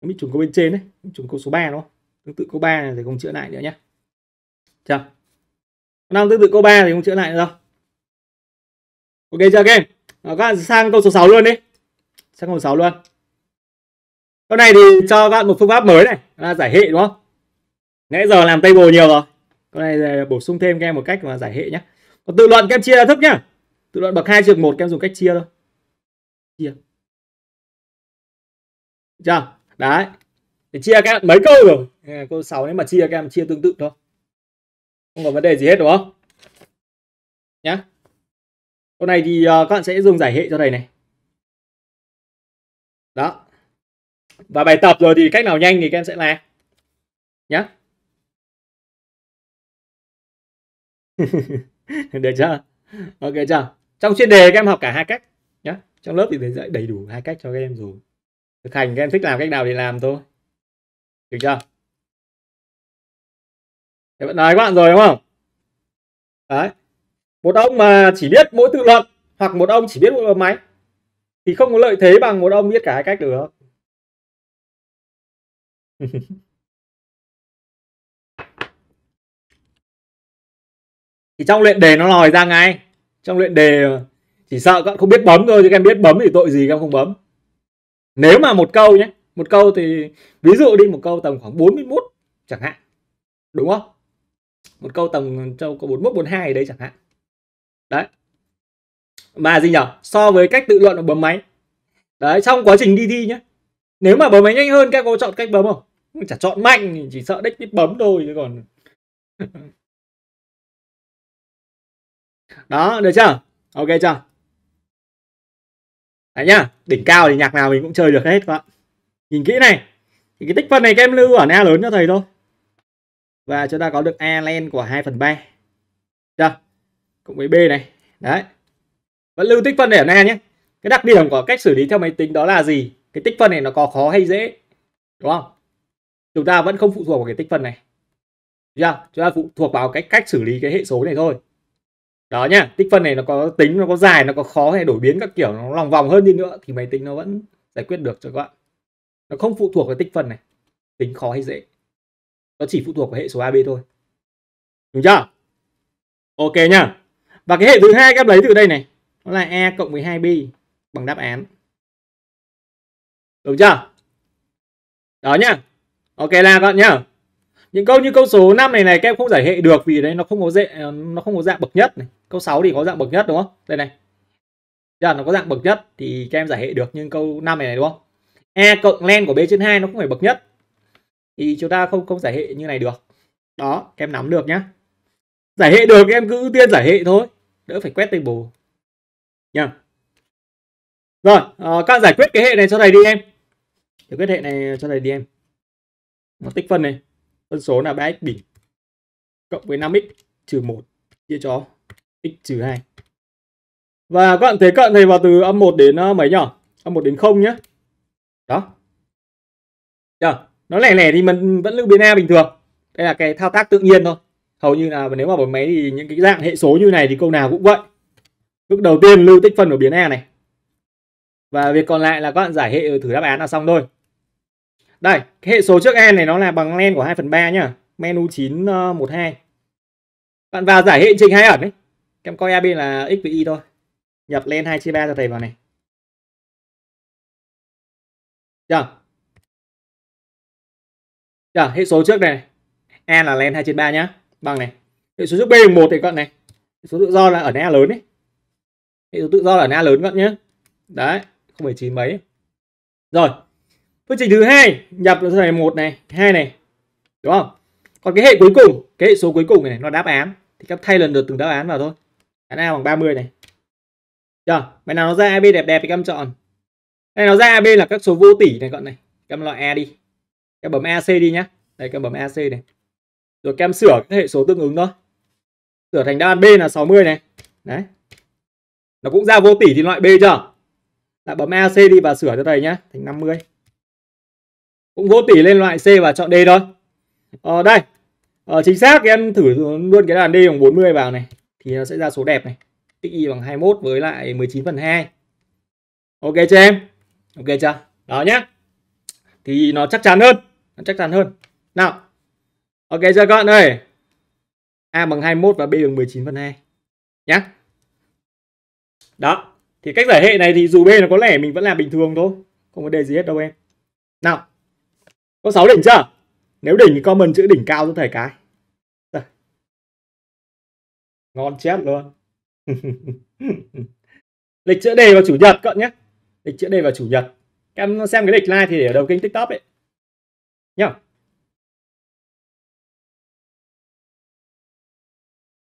bị trùng câu bên trên đấy trùng câu số 3 đúng không tương tự câu 3 này thì không chữa lại nữa nhé chưa năm tương tự câu 3 thì không chữa lại nữa đâu ok chưa các em các bạn sang câu số 6 luôn đi sang câu số 6 luôn câu này thì cho các bạn một phương pháp mới này là giải hệ đúng không nãy giờ làm bồ nhiều rồi câu này bổ sung thêm các em một cách mà giải hệ nhé còn tự luận các em chia ra thức nhá tự luận bậc hai trường một các em dùng cách chia thôi chia chưa đấy thì chia các bạn mấy câu rồi câu 6 nếu mà chia các em chia tương tự thôi không có vấn đề gì hết đúng không nhá câu này thì ờ, các bạn sẽ dùng giải hệ cho thầy này đó và bài tập rồi thì cách nào nhanh thì các em sẽ làm nhá [LAUGHS] được chưa ok chưa trong chuyên đề các em học cả hai cách nhá trong lớp thì thầy dạy đầy đủ hai cách cho các em rồi thực hành các em thích làm cách nào thì làm thôi được chưa Thế vẫn nói các bạn rồi đúng không đấy một ông mà chỉ biết mỗi tự luận hoặc một ông chỉ biết mỗi bấm máy thì không có lợi thế bằng một ông biết cả hai cách được [LAUGHS] thì trong luyện đề nó lòi ra ngay trong luyện đề chỉ sợ các bạn không biết bấm thôi chứ các em biết bấm thì tội gì các em không bấm nếu mà một câu nhé một câu thì ví dụ đi một câu tầm khoảng 41 chẳng hạn đúng không một câu tầm châu có 41 42 ở đây chẳng hạn đấy mà gì nhở so với cách tự luận và bấm máy đấy trong quá trình đi thi nhé nếu mà bấm máy nhanh hơn các cô chọn cách bấm không chả chọn mạnh chỉ sợ đích biết bấm thôi chứ còn [LAUGHS] đó được chưa ok chưa Đấy nhá, đỉnh cao thì nhạc nào mình cũng chơi được hết các bạn. Nhìn kỹ này. Thì cái tích phân này các em lưu ở A lớn cho thầy thôi. Và chúng ta có được e len của 2 phần ba Chưa? Cộng với B này. Đấy. Vẫn lưu tích phân để ở A nhé. Cái đặc điểm của cách xử lý theo máy tính đó là gì? Cái tích phân này nó có khó hay dễ. Đúng không? Chúng ta vẫn không phụ thuộc vào cái tích phân này. Được chưa? Chúng ta phụ thuộc vào cái cách xử lý cái hệ số này thôi đó nhá tích phân này nó có tính nó có dài nó có khó hay đổi biến các kiểu nó lòng vòng hơn đi nữa thì máy tính nó vẫn giải quyết được cho các bạn nó không phụ thuộc vào tích phân này tính khó hay dễ nó chỉ phụ thuộc vào hệ số ab thôi đúng chưa ok nhá và cái hệ thứ hai các em lấy từ đây này nó là a e cộng 12 b bằng đáp án đúng chưa đó nhá ok là các bạn nhá những câu như câu số 5 này này các em không giải hệ được vì đấy nó không có dễ ờ, nó không có dạng bậc nhất này câu 6 thì có dạng bậc nhất đúng không đây này giờ dạ, nó có dạng bậc nhất thì các em giải hệ được nhưng câu 5 này này đúng không e cộng len của b trên 2 nó không phải bậc nhất thì chúng ta không không giải hệ như này được đó các em nắm được nhá giải hệ được em cứ ưu tiên giải hệ thôi đỡ phải quét table nha rồi à, các giải quyết cái hệ này cho thầy đi em giải quyết hệ này cho thầy đi em nó tích phân này phân số là 3x bình cộng với 5x trừ 1 chia cho x trừ 2. Và các bạn thấy các bạn thầy vào từ âm 1 đến ờ, mấy nhỉ? Âm 1 đến 0 nhé. Đó. Chưa? Nó lẻ lẻ thì mình vẫn lưu biến A bình thường. Đây là cái thao tác tự nhiên thôi. Hầu như là nếu mà bấm máy thì những cái dạng hệ số như này thì câu nào cũng vậy. Bước đầu tiên lưu tích phân của biến A này. Và việc còn lại là các bạn giải hệ thử đáp án là xong thôi. Đây, cái hệ số trước en này nó là bằng len của 2 phần 3 nhá. Menu 912. Ờ, Bạn vào giải hệ trình hai ẩn ấy. Em coi AB là x và y thôi. Nhập len 2 chia 3 cho thầy vào này. chờ chờ hệ số trước này. A là len 2 trên 3 nhá. Bằng này. Hệ số trước B bằng 1 thì các này. Hệ số tự do là ở A lớn đấy. Hệ số tự do là ở A lớn các nhá. Đấy, không phải chín mấy. Rồi, Phương trình thứ hai nhập là này một này, hai này. Đúng không? Còn cái hệ cuối cùng, cái hệ số cuối cùng này nó đáp án thì các thay lần lượt từng đáp án vào thôi. Án A bằng 30 này. Chưa? mày nào nó ra AB đẹp đẹp thì các em chọn. Này nó ra AB là các số vô tỷ này gọn này. Các em loại A đi. Các bấm AC đi nhá. Đây các bấm AC này. Rồi các em sửa cái hệ số tương ứng thôi. Sửa thành đáp án B là 60 này. Đấy. Nó cũng ra vô tỷ thì loại B chưa? Lại bấm AC đi và sửa cho thầy nhá, thành 50 cũng vô tỷ lên loại C và chọn D thôi ờ, đây ờ, chính xác em thử luôn cái đàn D bằng 40 vào này thì nó sẽ ra số đẹp này tích y bằng 21 với lại 19 phần 2 ok cho em ok chưa đó nhá thì nó chắc chắn hơn nó chắc chắn hơn nào ok chưa các bạn ơi A bằng 21 và B bằng 19 phần 2 nhá đó thì cách giải hệ này thì dù B nó có lẻ mình vẫn làm bình thường thôi không có đề gì hết đâu em nào có 6 đỉnh chưa? Nếu đỉnh thì comment chữ đỉnh cao cho thầy cái. Đây. Ngon chép luôn. [LAUGHS] lịch chữa đề vào chủ nhật cận nhé. Lịch chữa đề vào chủ nhật. Các em xem cái lịch live thì để ở đầu kênh TikTok ấy. Nhá.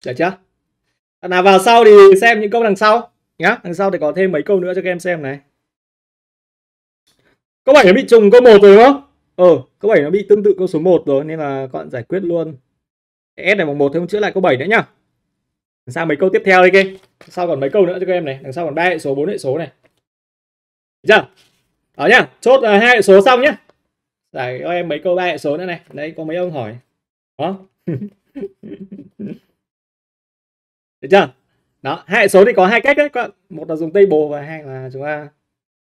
Được chưa? Đằng nào vào sau thì xem những câu đằng sau nhá. Đằng sau thì có thêm mấy câu nữa cho các em xem này. Câu 7 nó bị trùng câu một rồi đúng không? Ờ, câu 7 nó bị tương tự câu số 1 rồi nên là các bạn giải quyết luôn. S này bằng 1 thì không chữa lại câu 7 nữa nhá. Đằng sau mấy câu tiếp theo đi kia. Sau còn mấy câu nữa cho các em này, đằng sau còn 3 hệ số, 4 hệ số này. Được chưa? Đó nhá, chốt à, hai hệ số xong nhá. Giải cho em mấy câu ba hệ số nữa này. Đấy có mấy ông hỏi. Đó. [LAUGHS] Được chưa? Đó, hai hệ số thì có hai cách đấy các bạn. Một là dùng tây bồ và hai là chúng ta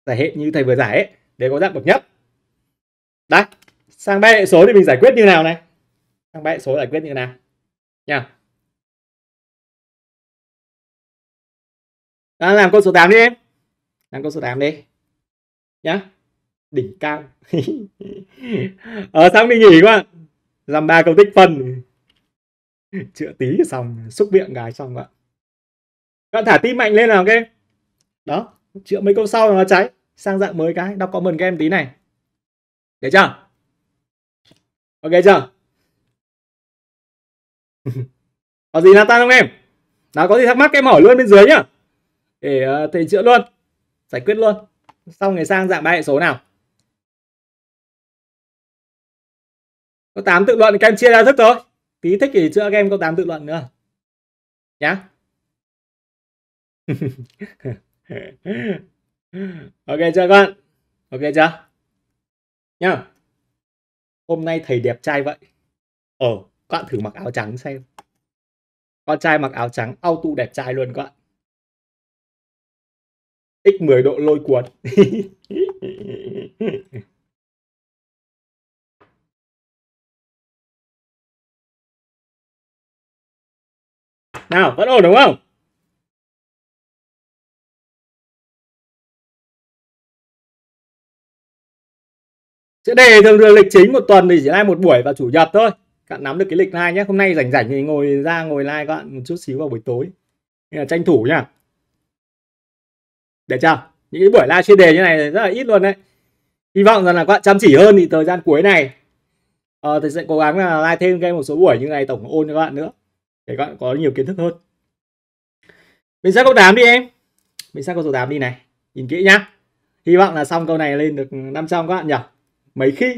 giải hệ như thầy vừa giải ấy để có dạng bậc nhất đấy sang ba hệ số thì mình giải quyết như nào này sang ba hệ số giải quyết như nào nha Đó, làm câu số 8 đi em làm câu số 8 đi nhá đỉnh cao ở [LAUGHS] xong ờ, đi nghỉ quá làm ba câu tích phân chữa tí xong xúc miệng gái xong ạ bạn thả tim mạnh lên nào các em đó chữa mấy câu sau là nó cháy sang dạng mới cái đọc comment các em tí này được chưa ok chưa có gì là ta không em nào có gì thắc mắc em hỏi luôn bên dưới nhá để uh, thầy chữa luôn giải quyết luôn xong ngày sang dạng ba hệ số nào có tám tự luận thì các em chia ra thức thôi tí thích thì chữa các em có tám tự luận nữa nhá [LAUGHS] ok chưa con ok chưa nhá hôm nay thầy đẹp trai vậy ờ các bạn thử mặc áo trắng xem con trai mặc áo trắng auto đẹp trai luôn các bạn x10 độ lôi cuốn [LAUGHS] nào vẫn ổn đúng không đề thường thường lịch chính một tuần thì chỉ live một buổi vào chủ nhật thôi các bạn nắm được cái lịch live nhé hôm nay rảnh rảnh thì ngồi ra ngồi live các bạn một chút xíu vào buổi tối nên là tranh thủ nhá để chào những cái buổi live chuyên đề như này rất là ít luôn đấy hy vọng rằng là các bạn chăm chỉ hơn thì thời gian cuối này uh, thì sẽ cố gắng là live thêm game một số buổi như này tổng ôn cho các bạn nữa để các bạn có nhiều kiến thức hơn mình sẽ câu 8 đi em mình sẽ câu số 8 đi này nhìn kỹ nhá hy vọng là xong câu này lên được 500 các bạn nhỉ mấy khi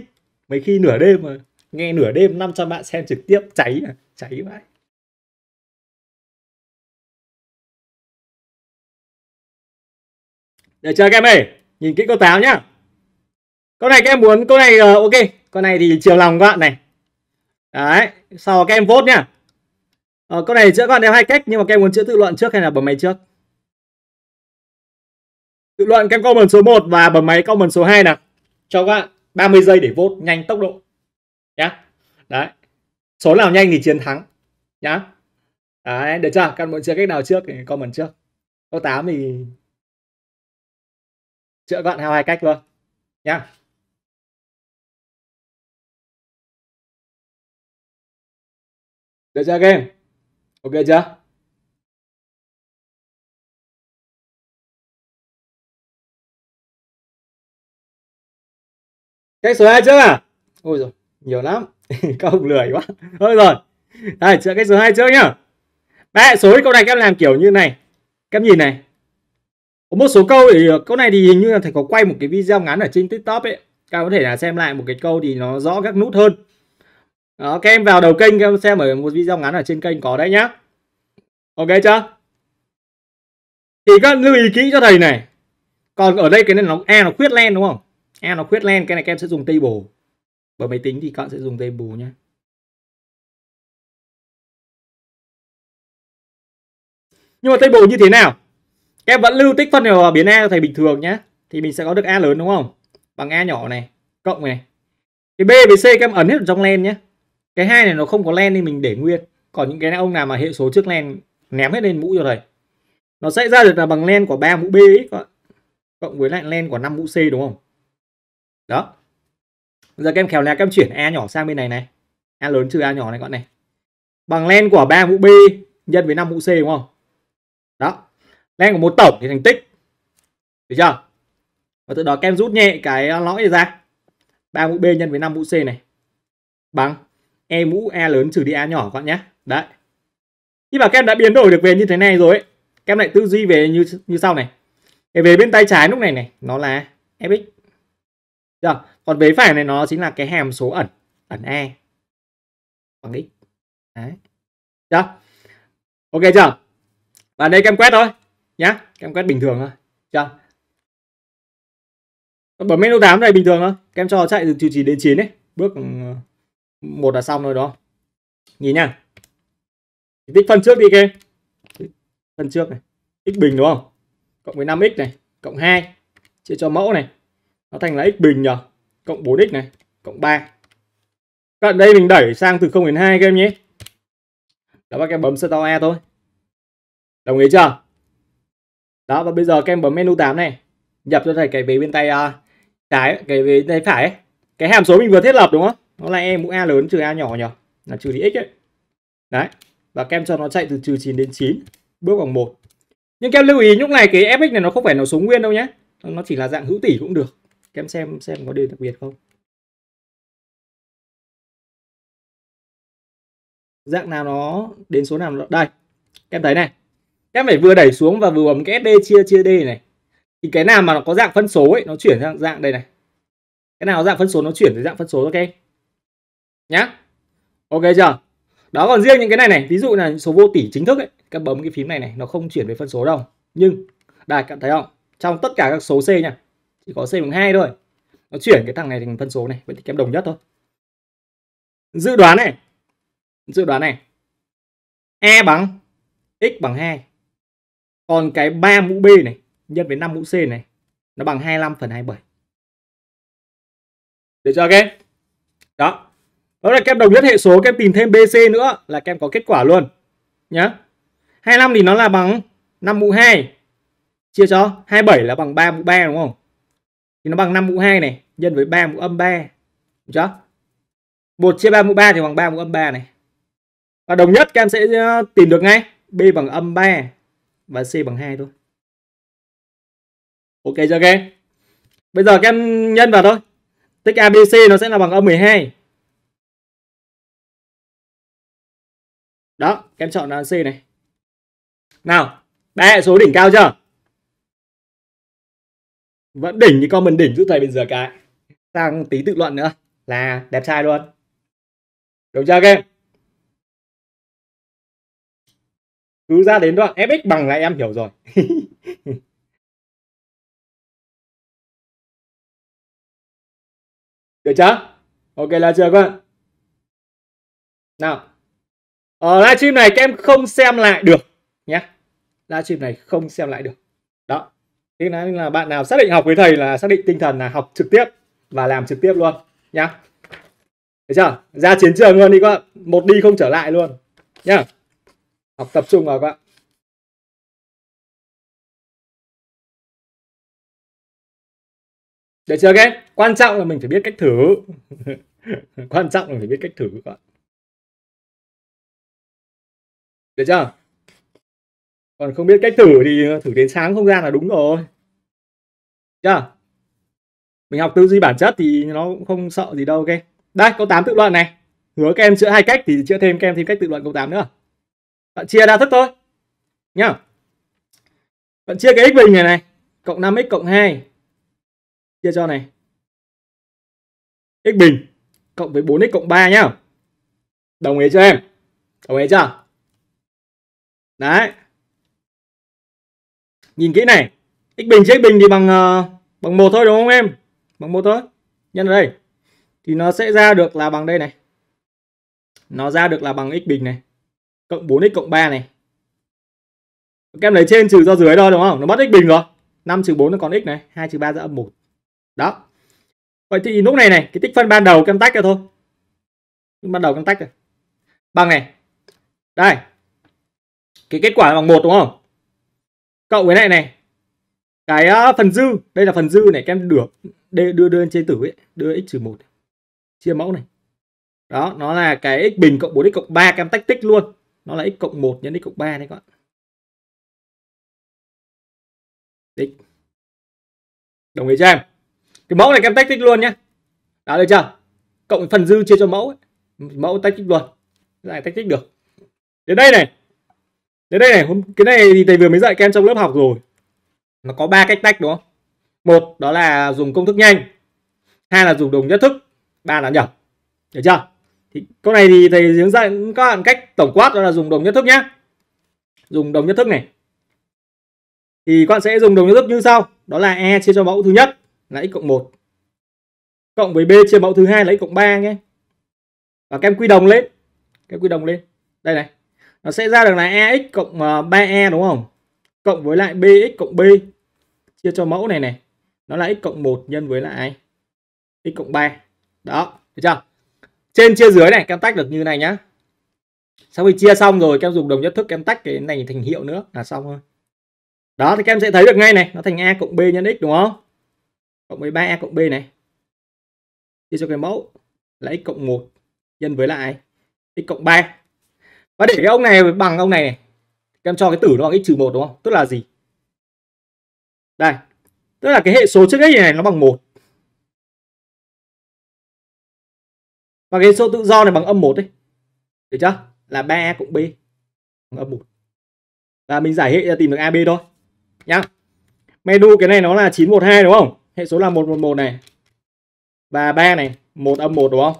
mấy khi nửa đêm mà nghe nửa đêm 500 bạn xem trực tiếp cháy à, cháy vậy để chờ các em ơi nhìn kỹ cô táo nhá con này các em muốn con này uh, ok con này thì chiều lòng các bạn này đấy sau các em vote nhá ờ, con này chữa các bạn theo hai cách nhưng mà các em muốn chữa tự luận trước hay là bấm máy trước tự luận các em comment số 1 và bấm máy comment số 2 nào chào các bạn 30 giây để vote nhanh tốc độ nhá đấy số nào nhanh thì chiến thắng nhá đấy được chưa các bạn chưa cách nào trước thì comment trước câu 8 thì chữa gọn theo hai cách luôn nhá được chưa game ok chưa cách số 2 trước à ôi rồi nhiều lắm [LAUGHS] các ông lười quá thôi rồi đây chữa cách số 2 trước nhá đấy số câu này các em làm kiểu như này các em nhìn này có một số câu thì ờ, câu này thì hình như là thầy có quay một cái video ngắn ở trên tiktok ấy các em có thể là xem lại một cái câu thì nó rõ các nút hơn đó, các em vào đầu kênh các em xem ở một video ngắn ở trên kênh có đấy nhá ok chưa thì các lưu ý kỹ cho thầy này còn ở đây cái này nó e nó khuyết len đúng không em nó khuyết len cái này các em sẽ dùng table bởi máy tính thì các bạn sẽ dùng table nhé nhưng mà table như thế nào các em vẫn lưu tích phân vào biến a thầy bình thường nhé thì mình sẽ có được a lớn đúng không bằng a nhỏ này cộng này cái b với c các em ấn hết trong len nhé cái hai này nó không có len nên mình để nguyên còn những cái ông nào mà hệ số trước len ném hết lên mũ cho thầy nó sẽ ra được là bằng len của ba mũ b ấy, cộng với lại len của 5 mũ c đúng không đó giờ các em khéo léo các em chuyển a nhỏ sang bên này này a lớn trừ a nhỏ này các bạn này bằng len của ba mũ b nhân với 5 mũ c đúng không đó len của một tổng thì thành tích được chưa và từ đó các em rút nhẹ cái ờ, lõi này ra 3 mũ b nhân với 5 mũ c này bằng e mũ a lớn trừ đi a nhỏ các bạn nhé đấy khi mà các em đã biến đổi được về như thế này rồi ấy, các em lại tư duy về như như sau này về bên tay trái lúc này này nó là fx được. Còn vế phải này nó chính là cái hàm số ẩn ẩn e bằng x. Đấy. Được. Ok chưa? Và đây kem quét thôi nhá, kem quét bình thường thôi. Chưa? Bấm menu 8 này bình thường thôi. Kem cho chạy từ trừ 9 đến 9 ấy, bước ừ, một là xong rồi đó. Nhìn nha. Tích phân trước đi kia. Phân trước này. X bình đúng không? Cộng với 5x này, cộng 2 chia cho mẫu này nó thành là x bình nhỉ cộng 4x này cộng 3 cận đây mình đẩy sang từ 0 đến 2 các em nhé đó các em bấm store e thôi đồng ý chưa đó và bây giờ các em bấm menu 8 này nhập cho thầy cái vế bên tay uh, trái cái vế tay phải ấy. cái hàm số mình vừa thiết lập đúng không nó là e mũ a lớn trừ a nhỏ nhỉ là trừ đi x ấy đấy và các em cho nó chạy từ trừ 9 đến 9 bước bằng một nhưng các em lưu ý lúc này cái fx này nó không phải nó số nguyên đâu nhé nó chỉ là dạng hữu tỷ cũng được các em xem xem có điều đặc biệt không dạng nào nó đến số nào nó đây các em thấy này các em phải vừa đẩy xuống và vừa bấm cái sd chia chia d này thì cái nào mà nó có dạng phân số ấy nó chuyển sang dạng đây này cái nào dạng phân số nó chuyển tới dạng phân số ok nhá ok chưa đó còn riêng những cái này này ví dụ là số vô tỷ chính thức ấy các em bấm cái phím này này nó không chuyển về phân số đâu nhưng đây các em thấy không trong tất cả các số c nha chỉ có c bằng hai thôi nó chuyển cái thằng này thành phân số này vẫn thì kém đồng nhất thôi dự đoán này dự đoán này e bằng x bằng 2 còn cái 3 mũ b này nhân với 5 mũ c này nó bằng 25 phần 27 được chưa ok đó đó là kem đồng nhất hệ số kem tìm thêm bc nữa là kem có kết quả luôn nhá 25 thì nó là bằng 5 mũ 2 chia cho 27 là bằng 3 mũ 3 đúng không thì nó bằng 5 mũ 2 này nhân với 3 mũ âm 3 đúng chưa 1 chia 3 mũ 3 thì bằng 3 mũ âm 3 này và đồng nhất các em sẽ ờ, tìm được ngay B bằng âm 3 và C bằng 2 thôi Ok chưa các bây giờ các em nhân vào thôi tích ABC nó sẽ là bằng âm 12 đó các em chọn là C này nào ba hệ số đỉnh cao chưa vẫn đỉnh cái comment đỉnh giúp thầy bên giờ cái sang tí tự luận nữa là đẹp trai luôn được chưa các cứ ra đến đoạn fx bằng là em hiểu rồi [LAUGHS] được chưa ok là chưa các bạn nào ở ờ, livestream này các em không xem lại được nhé livestream này không xem lại được đó thế nên là bạn nào xác định học với thầy là xác định tinh thần là học trực tiếp và làm trực tiếp luôn nhá thấy chưa ra chiến trường luôn đi các bạn một đi không trở lại luôn nhá học tập trung vào các bạn để chưa các Quan trọng là mình phải biết cách thử. [LAUGHS] Quan trọng là phải biết cách thử các bạn. Được chưa? còn không biết cách thử thì thử đến sáng không ra là đúng rồi chưa mình học tư duy bản chất thì nó cũng không sợ gì đâu ok đây câu 8 tự luận này hứa các em chữa hai cách thì chữa thêm các em thêm cách tự luận câu 8 nữa bạn chia đa thức thôi nhá bạn chia cái x bình này này cộng 5x cộng 2 chia cho này x bình cộng với 4x cộng 3 nhá đồng ý cho em đồng ý chưa đấy nhìn kỹ này x bình x bình thì bằng uh, bằng một thôi đúng không em bằng một thôi nhân ở đây thì nó sẽ ra được là bằng đây này nó ra được là bằng x bình này cộng 4x cộng 3 này các em lấy trên trừ ra dưới thôi đúng không nó mất x bình rồi 5 trừ 4 nó còn x này 2 trừ 3 ra âm 1 đó vậy thì lúc này này cái tích phân ban đầu các em tách ra thôi ban đầu các em tách rồi bằng này đây cái kết quả là bằng một đúng không cộng với này này cái ờ, phần dư đây là phần dư này kem được đưa đưa đưa lên trên tử ấy đưa x trừ một chia mẫu này đó nó là cái x bình cộng 4x cộng 3 kem tách tích luôn nó là x cộng 1 nhân x cộng 3 đấy các bạn tích đồng ý cho em cái mẫu này kem tách tích luôn nhé đó được chưa cộng phần dư chia cho mẫu ấy. mẫu tách tích luôn lại tách tích được đến đây này thế đây này cái này thì thầy vừa mới dạy kem trong lớp học rồi nó có ba cách tách đúng không một đó là dùng công thức nhanh hai là dùng đồng nhất thức ba là nhẩm được chưa thì câu này thì thầy hướng dẫn các bạn cách tổng quát đó là dùng đồng nhất thức nhé dùng đồng nhất thức này thì các bạn sẽ dùng đồng nhất thức như sau đó là e chia cho mẫu thứ nhất là x cộng 1 cộng với b chia mẫu thứ hai là x cộng 3 nhé và kem quy đồng lên kem quy đồng lên đây này nó sẽ ra được là ax e cộng 3e ờ, đúng không cộng với lại bx cộng b chia cho mẫu này này nó là x cộng 1 nhân với lại x cộng 3 đó được chưa trên chia dưới này kem tách được như này nhá sau khi chia xong rồi kem dùng đồng nhất thức kem tách cái này thành hiệu nữa là xong thôi đó thì kem sẽ thấy được ngay này nó thành a e cộng b nhân x đúng không cộng với 3a e cộng b này chia cho cái mẫu là x cộng 1 nhân với lại x cộng 3 và để cái ông này bằng ông này này em cho cái tử nó bằng x trừ một đúng không tức là gì đây tức là cái hệ số trước x này nó bằng một và cái số tự do này bằng âm một đấy được chưa là ba cộng b bằng âm một và mình giải hệ ra tìm được ab thôi nhá menu cái này nó là 912 đúng không hệ số là 111 này và 3 này 1 âm 1 đúng không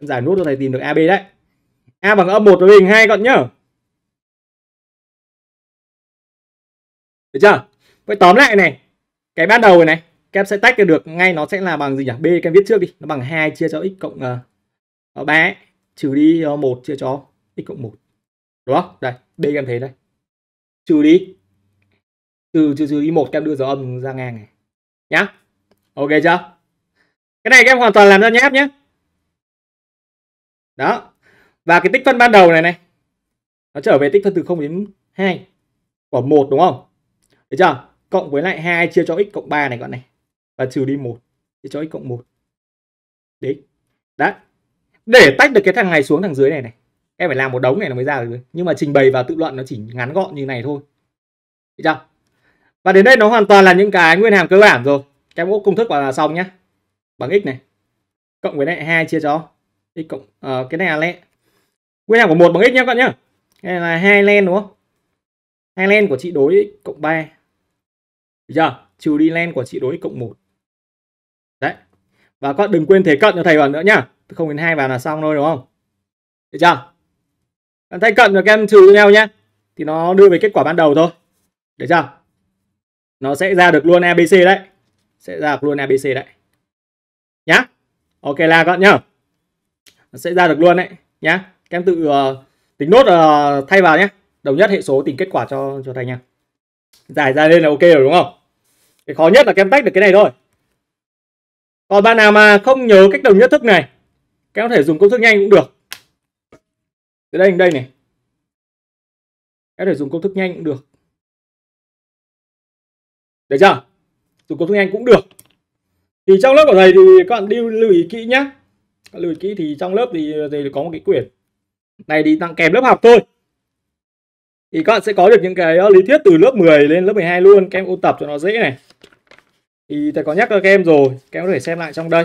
giải nút cho thầy tìm được ab đấy A bằng âm 1 với hình 2 gọn nhá. Được chưa? Vậy tóm lại này, cái ban đầu này này, các em sẽ tách được ngay nó sẽ là bằng gì nhỉ? B các em viết trước đi, nó bằng 2 chia cho x cộng uh, ờ, 3 ờ, trừ đi uh, ờ, 1 chia cho x cộng 1. Đúng không? Đây, B các em thấy đây. Trừ đi trừ trừ trừ đi 1 các em đưa dấu âm ra ngang này. Nhá. Ok chưa? Cái này các em hoàn toàn làm ra nháp nhé. Đó, và cái tích phân ban đầu này này nó trở về tích phân từ 0 đến 2 của một đúng không được chưa cộng với lại 2 chia cho x cộng 3 này các bạn này và trừ đi 1 chia cho x cộng 1 đấy đã để tách được cái thằng này xuống thằng dưới này này em phải làm một đống này nó mới ra được nhưng mà trình bày và tự luận nó chỉ ngắn gọn như này thôi được chưa và đến đây nó hoàn toàn là những cái nguyên hàm cơ bản rồi các mẫu công thức vào là xong nhá bằng x này cộng với lại 2 chia cho x cộng uh, cái này là lẽ nguyên hàm của một bằng x nhá các bạn nhá đây là hai len đúng không hai len của chị đối x cộng ba. Giờ trừ đi len của chị đối x cộng một. đấy và các bạn đừng quên thế cận cho thầy vào nữa nhá Không đến hai vào là xong thôi đúng không được chưa bạn thấy cận và các em trừ với nhau nhá thì nó đưa về kết quả ban đầu thôi được chưa nó sẽ ra được luôn abc đấy sẽ ra được luôn abc đấy nhá ok là các bạn nhá nó sẽ ra được luôn đấy nhá em tự uh, tính nốt uh, thay vào nhé. Đồng nhất hệ số tính kết quả cho cho thầy nha. Giải ra lên là ok rồi đúng không? Cái khó nhất là các em tách được cái này thôi. Còn bạn nào mà không nhớ cách đồng nhất thức này, các em có thể dùng công thức nhanh cũng được. Từ đây đến đây này. Các em có thể dùng công thức nhanh cũng được. Được chưa? Dùng công thức nhanh cũng được. Thì trong lớp của thầy thì các bạn đi lưu ý kỹ nhé. Các lưu ý kỹ thì trong lớp thì thầy có một cái quyển này đi tăng kèm lớp học thôi thì các bạn sẽ có được những cái ờ, lý thuyết từ lớp 10 lên lớp 12 luôn các em ôn tập cho nó dễ này thì thầy có nhắc cho các em rồi các em có thể xem lại trong đây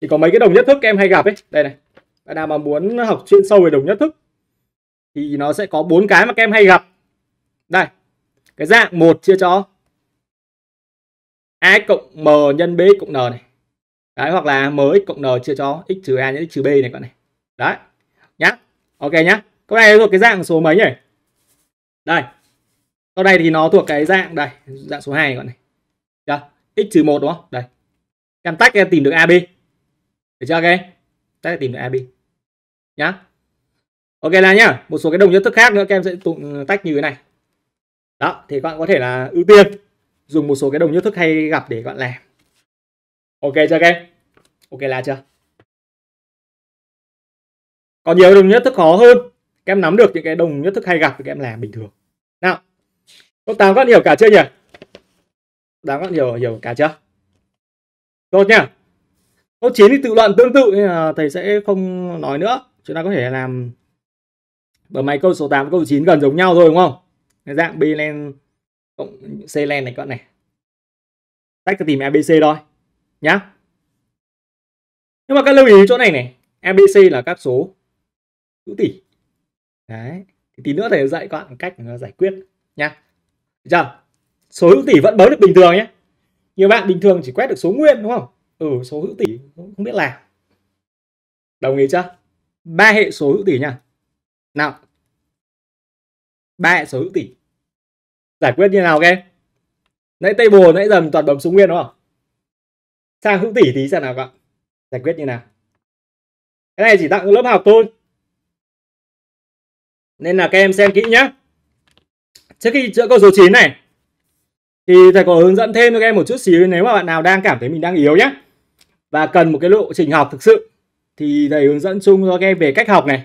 thì có mấy cái đồng nhất thức các em hay gặp ấy đây này bạn nào mà muốn học chuyên sâu về đồng nhất thức thì nó sẽ có bốn cái mà các em hay gặp đây cái dạng một chia cho a cộng m nhân b cộng n này đấy hoặc là m x cộng n chia cho x trừ a nhân x trừ b này các này đấy nhá ok nhá con này thuộc cái dạng số mấy nhỉ đây câu này thì nó thuộc cái dạng đây dạng số 2 này, con này Chưa? x trừ một đúng không đây căn tách em tìm được ab được chưa ok tách tìm được ab nhá ok là nhá một số cái đồng nhất thức khác nữa các em sẽ tụng ừ, tách như thế này đó thì các bạn có thể là ưu tiên dùng một số cái đồng nhất thức hay gặp để các bạn làm ok chưa các em ok là chưa còn nhiều đồng nhất thức khó hơn các em nắm được những cái đồng nhất thức hay gặp thì các em làm bình thường nào câu tám các bạn hiểu cả chưa nhỉ tám các bạn hiểu hiểu cả chưa Tốt nha. câu chín thì tự luận tương tự nên là thầy sẽ không nói nữa chúng ta có thể làm bởi máy câu số 8 câu 9 gần giống nhau rồi đúng không cái dạng B len cộng C len này các bạn này tách ra tìm ABC thôi nhá nhưng mà các lưu ý chỗ này này ABC là các số hữu tỷ đấy thì tí nữa thầy dạy các bạn cách giải quyết nha được chưa số hữu tỷ vẫn bấm được bình thường nhé nhiều bạn bình thường chỉ quét được số nguyên đúng không ừ số hữu tỷ không biết làm đồng ý chưa ba hệ số hữu tỷ nha nào ba hệ số hữu tỷ giải quyết như nào các em nãy tây bồ nãy dần toàn bấm số nguyên đúng không sang hữu tỷ tí xem nào các bạn giải quyết như nào cái này chỉ tặng lớp học thôi nên là các em xem kỹ nhé trước khi chữa câu số 9 này thì thầy có hướng dẫn thêm cho các em một chút xíu nếu mà bạn nào đang cảm thấy mình đang yếu nhé và cần một cái lộ trình học thực sự thì thầy hướng dẫn chung cho các em về cách học này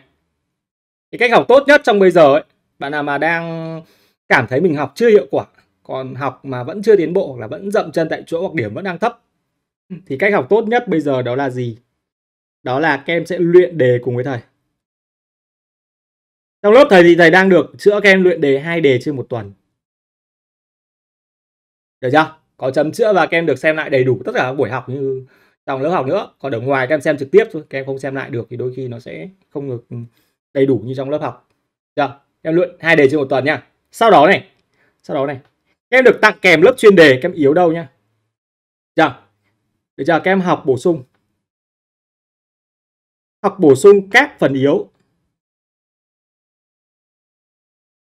cái cách học tốt nhất trong bây giờ ấy, bạn nào mà đang cảm thấy mình học chưa hiệu quả còn học mà vẫn chưa tiến bộ hoặc là vẫn dậm chân tại chỗ hoặc điểm vẫn đang thấp thì cách học tốt nhất bây giờ đó là gì đó là các em sẽ luyện đề cùng với thầy trong lớp thầy thì thầy đang được chữa các em luyện đề hai đề trên một tuần. Được chưa? Có chấm chữa và các em được xem lại đầy đủ tất cả các buổi học như trong lớp học nữa. Còn ở ngoài các em xem trực tiếp thôi, các em không xem lại được thì đôi khi nó sẽ không được ừ, đầy đủ như trong lớp học. Được chưa? Em luyện hai đề trên một tuần nha. Sau đó này, sau đó này, các em được tặng kèm lớp chuyên đề, các em yếu đâu nhá. Được Được chưa? Các em học bổ sung. Học bổ sung các phần yếu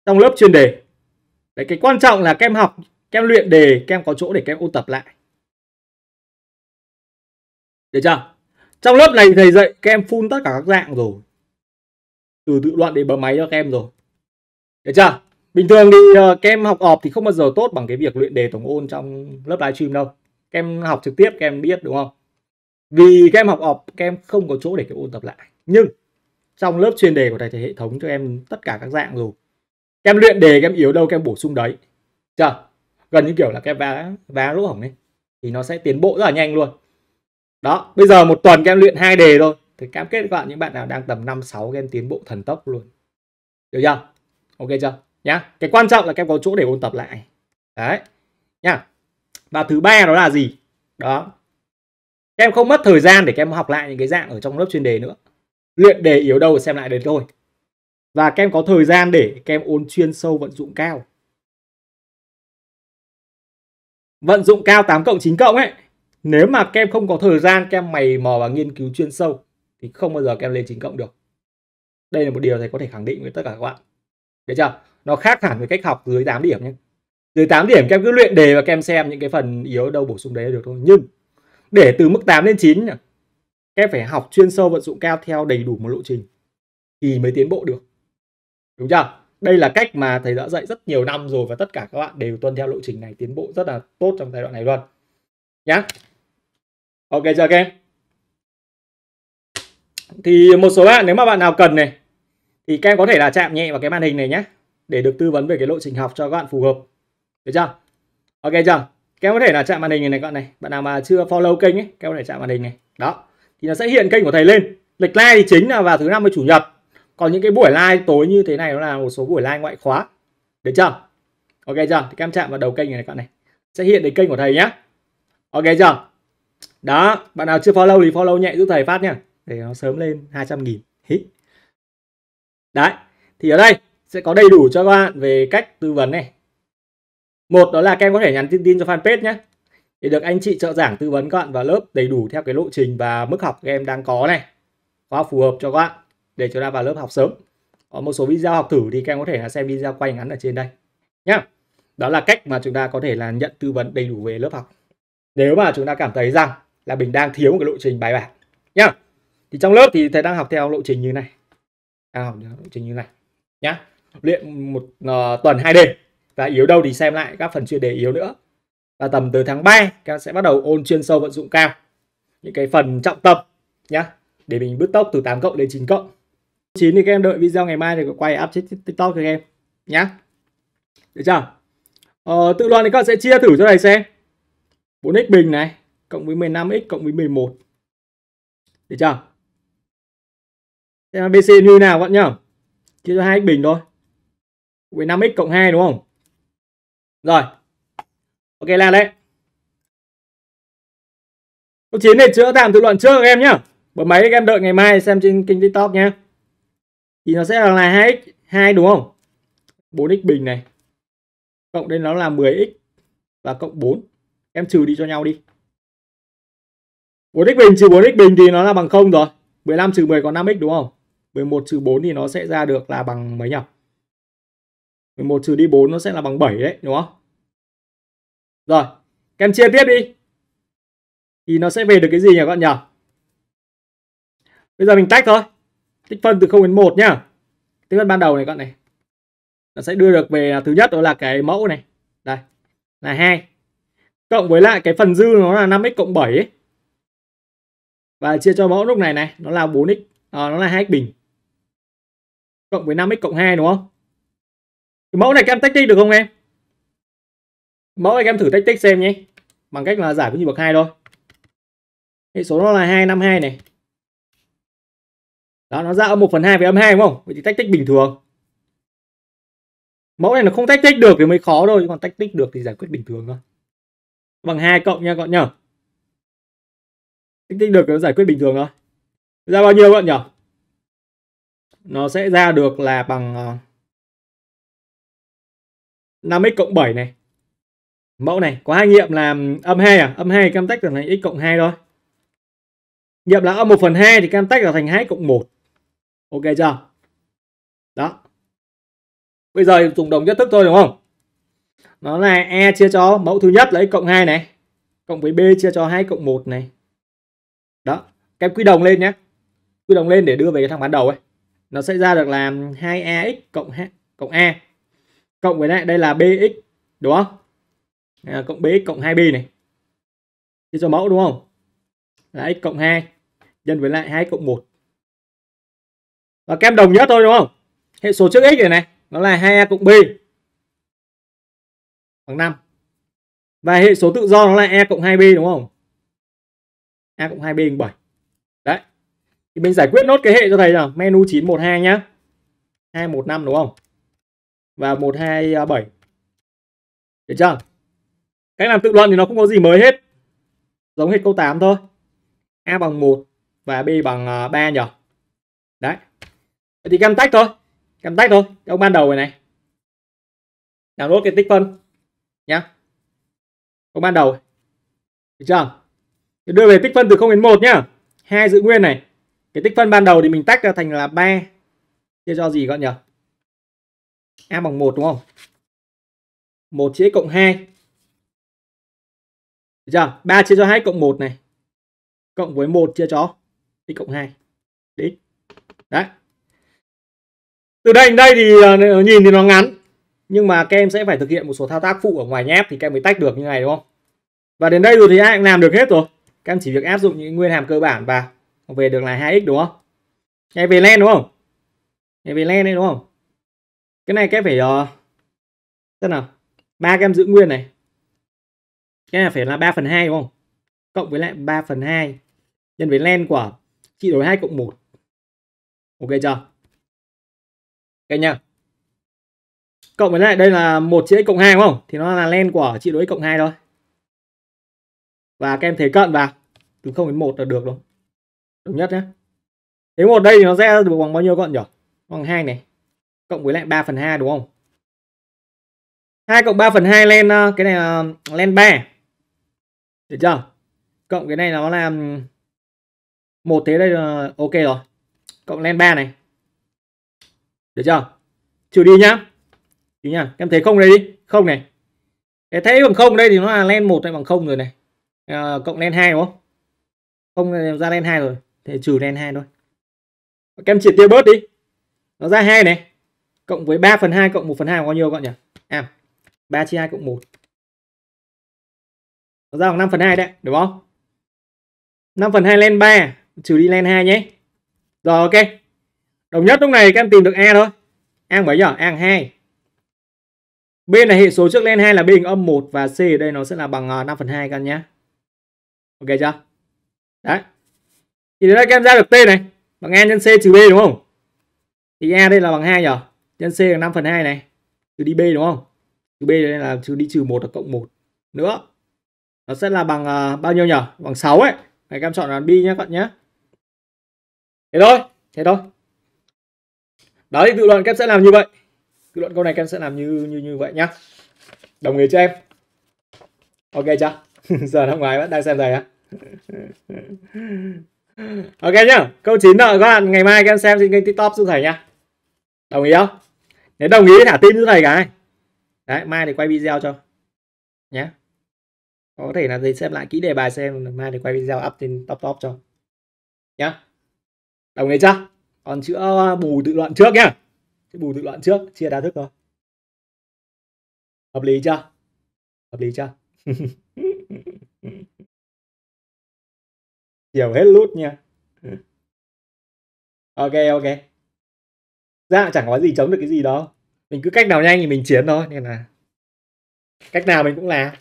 trong lớp chuyên đề đấy cái quan trọng là các em học các em luyện đề các em có chỗ để các em ôn tập lại được chưa trong lớp này thầy dạy các em phun tất cả các dạng rồi từ tự luận đến bấm máy cho các em rồi được chưa bình thường thì các em học ọp thì không bao giờ tốt bằng cái việc luyện đề tổng ôn trong lớp livestream đâu các em học trực tiếp các em biết đúng không vì các em học ọp các em không có chỗ để cái ôn tập lại nhưng trong lớp chuyên đề của thầy thì hệ thống cho em tất cả các dạng rồi em luyện đề em yếu đâu em bổ sung đấy chưa gần như kiểu là cái vá vá lỗ hổng ấy thì nó sẽ tiến bộ rất là nhanh luôn đó bây giờ một tuần em luyện hai đề thôi thì cam kết các bạn những bạn nào đang tầm 5 6 em tiến bộ thần tốc luôn được chưa ok chưa nhá cái quan trọng là em có chỗ để ôn tập lại đấy nhá và thứ ba đó là gì đó em không mất thời gian để em học lại những cái dạng ở trong lớp chuyên đề nữa luyện đề yếu đâu xem lại đến thôi và các em có thời gian để các em ôn chuyên sâu vận dụng cao vận dụng cao 8 cộng 9 cộng ấy nếu mà các em không có thời gian các em mày mò và nghiên cứu chuyên sâu thì không bao giờ các em lên 9 cộng được đây là một điều thầy có thể khẳng định với tất cả các bạn được chưa nó khác hẳn với cách học dưới 8 điểm nhé dưới 8 điểm các em cứ luyện đề và các em xem những cái phần yếu đâu bổ sung đấy là được thôi nhưng để từ mức 8 lên 9 các em phải học chuyên sâu vận dụng cao theo đầy đủ một lộ trình thì mới tiến bộ được đúng chưa đây là cách mà thầy đã dạy rất nhiều năm rồi và tất cả các bạn đều tuân theo lộ trình này tiến bộ rất là tốt trong giai đoạn này luôn nhá ok chưa các em thì một số bạn nếu mà bạn nào cần này thì các em có thể là chạm nhẹ vào cái màn hình này nhé để được tư vấn về cái lộ trình học cho các bạn phù hợp được chưa ok chưa các em có thể là chạm màn hình này, này các này bạn nào mà chưa follow kênh ấy các em có thể chạm màn hình này đó thì nó sẽ hiện kênh của thầy lên lịch like thì chính là vào thứ năm chủ nhật còn những cái buổi live tối như thế này nó là một số buổi live ngoại khóa được chưa ok chưa thì các chạm vào đầu kênh này các bạn này sẽ hiện đến kênh của thầy nhé ok chưa đó bạn nào chưa follow thì follow nhẹ giúp thầy phát nha để nó sớm lên 200 nghìn đấy thì ở đây sẽ có đầy đủ cho các bạn về cách tư vấn này một đó là các em có thể nhắn tin tin cho fanpage nhé để được anh chị trợ giảng tư vấn các bạn vào lớp đầy đủ theo cái lộ trình và mức học các em đang có này khóa phù hợp cho các bạn để chúng ta vào lớp học sớm có một số video học thử thì các em có thể là xem video quay ngắn ở trên đây nhá đó là cách mà chúng ta có thể là nhận tư vấn đầy đủ về lớp học nếu mà chúng ta cảm thấy rằng là mình đang thiếu một cái lộ trình bài bản nhá thì trong lớp thì thầy đang học theo lộ trình như này đang à, học theo lộ trình như này nhá luyện một uh, tuần hai đề. và yếu đâu thì xem lại các phần chuyên đề yếu nữa và tầm từ tháng 3 các sẽ bắt đầu ôn chuyên sâu vận dụng cao những cái phần trọng tâm nhá để mình bứt tốc từ 8 cộng đến 9 cộng 9 thì các em đợi video ngày mai thì quay up trên tiktok các em nhá được chưa ờ, tự luận thì các bạn sẽ chia thử cho này xem 4x bình này cộng với 15x cộng với 11 được chưa xem bc như nào các bạn nhá chia cho 2x bình thôi với 5x cộng 2 đúng không rồi ok là đấy câu 9 này chữa tạm tự luận trước các em nhá bấm máy các em đợi ngày mai xem trên kênh tiktok nhé thì nó sẽ là 2x 2 đúng không 4x bình này cộng đây nó là 10x và cộng 4 em trừ đi cho nhau đi 4x bình trừ 4x bình thì nó là bằng 0 rồi 15 trừ 10 có 5x đúng không 11 trừ 4 thì nó sẽ ra được là bằng mấy nhỉ 11 trừ đi 4 nó sẽ là bằng 7 đấy đúng không rồi em chia tiếp đi thì nó sẽ về được cái gì nhỉ các bạn nhỉ bây giờ mình tách thôi tích phân từ 0 đến 1 nhá tích phân ban đầu này các này nó sẽ đưa được về thứ nhất đó là cái mẫu này đây là hai cộng với lại cái phần dư nó là 5x cộng 7 ấy. và chia cho mẫu lúc này này nó là 4x à, nó là 2x bình cộng với 5x cộng 2 đúng không mẫu này các em tách tích được không em mẫu này các em thử tách tích xem nhé bằng cách là giải với nhị bậc hai thôi hệ số nó là 252 này đó nó ra âm 1 phần 2 với âm 2 đúng không vậy thì tách tích bình thường mẫu này nó không tách tích được thì mới khó thôi còn tách tích được thì giải quyết bình thường thôi bằng hai cộng nha các bạn nhá tách tích được nó giải quyết bình thường thôi ra bao nhiêu các bạn nhỉ nó sẽ ra được là bằng 5x ờ, cộng 7 này mẫu này có hai nghiệm là âm 2 à âm 2 cam tách được thành x cộng 2 thôi nghiệm là âm 1 phần 2 thì cam tách là thành 2 cộng 1 ok chưa đó bây giờ dùng đồng nhất thức thôi đúng không nó là e chia cho mẫu thứ nhất lấy cộng 2 này cộng với b chia cho 2 cộng 1 này đó cái quy đồng lên nhé quy đồng lên để đưa về cái thằng ban đầu ấy nó sẽ ra được là 2ax e cộng 2, cộng a cộng với lại đây là bx đúng không à, cộng bx cộng 2b này chia cho mẫu đúng không là x cộng 2 nhân với lại 2 cộng 1 và kem đồng nhất thôi đúng không hệ số trước x này này nó là 2a cộng b bằng 5 và hệ số tự do nó là e cộng 2b đúng không a cộng 2b bằng 7 đấy thì mình giải quyết nốt cái hệ cho thầy nào menu 912 nhá 215 đúng không và 127 được chưa cách làm tự luận thì nó không có gì mới hết giống hết câu 8 thôi a bằng 1 và b bằng 3 à, nhỉ đấy thì cam tách thôi cam tách thôi ông ban đầu này này download cái tích phân nhá ông ban đầu được chưa thì đưa về tích phân từ 0 đến 1 nhá hai giữ nguyên này cái tích phân ban đầu thì mình tách ra thành là 3 chia cho gì gọn nhỉ a bằng 1 đúng không 1 chia cộng 2 được chưa 3 chia cho 2 cộng 1 này cộng với 1 chia cho x cộng 2 đấy đấy từ đây đến đây thì à, nhìn thì nó ngắn nhưng mà các em sẽ phải thực hiện một số thao tác phụ ở ngoài nhép thì các em mới tách được như này đúng không và đến đây rồi thì ai cũng làm được hết rồi các em chỉ việc áp dụng những nguyên hàm cơ bản và về được là 2x đúng không nhảy về len đúng không nhảy về len đấy đúng không cái này các em phải thế ờ, nào ba các em giữ nguyên này cái này phải là 3 phần 2 đúng không cộng với lại 3 phần 2 nhân với len của trị đổi 2 cộng 1 ok chưa cả nhà cộng với lại đây là một chữ x cộng hai đúng không thì nó là len của trị đối x cộng hai thôi và các em thấy cận vào từ không đến 1 là được đúng đúng nhất nhé thế một đây thì nó sẽ được bằng bao nhiêu cận nhỉ bằng hai này cộng với lại 3 phần 2 đúng không 2 cộng 3 phần 2 lên ờ, cái này là len 3 được chưa cộng cái này nó là một thế đây là ok rồi cộng len 3 này được chưa trừ đi nhá trừ nhá em thấy không đây đi không này để thấy bằng không đây thì nó là len một này bằng không rồi này à, cộng len hai đúng không không ra len hai rồi thì trừ len hai thôi các em triệt tiêu bớt đi nó ra hai này cộng với 3 phần 2 cộng 1 phần 2 bao nhiêu các bạn nhỉ à 3 chia 2 cộng 1 nó ra bằng 5 phần 2 đấy đúng không 5 phần 2 len 3 trừ đi len 2 nhé rồi ok Đồng nhất lúc này các em tìm được E thôi. E mấy giờ E 2. B là hệ số trước lên 2 là B bình âm 1 và C ở đây nó sẽ là bằng 5 à, phần 2 các em nhé. Ok chưa? Đấy. Thì đây các em ra được T này. Bằng E nhân C trừ B đúng không? Thì E đây là bằng 2 nhỉ? Nhân C là 5 phần 2 này. Trừ đi B đúng không? Trừ B đây là trừ đi trừ 1 là cộng 1 nữa. Nó sẽ là bằng uh, bao nhiêu nhỉ? Bằng 6 ấy. Này các em chọn là B nhé các bạn nhé. Thế thôi. Thế thôi đấy tự luận các sẽ làm như vậy tự luận câu này các sẽ làm như như như vậy nhá đồng ý cho em ok chưa [LAUGHS] giờ năm ngoái vẫn đang xem thầy á [LAUGHS] ok nhá câu 9 nợ các bạn ngày mai các em xem trên kênh tiktok giúp thầy nhá đồng ý không nếu đồng ý thả tin giúp thầy cái đấy mai thì quay video cho nhé có thể là gì xem lại kỹ đề bài xem mai thì quay video up trên top top cho nhá đồng ý chưa còn chữ à, bù tự luận trước nhá chữ bù tự luận trước chia đa thức thôi hợp lý chưa hợp lý chưa [LAUGHS] hiểu hết lút nha ok ok dạ chẳng có gì chống được cái gì đó mình cứ cách nào nhanh thì mình chiến thôi nên là cách nào mình cũng là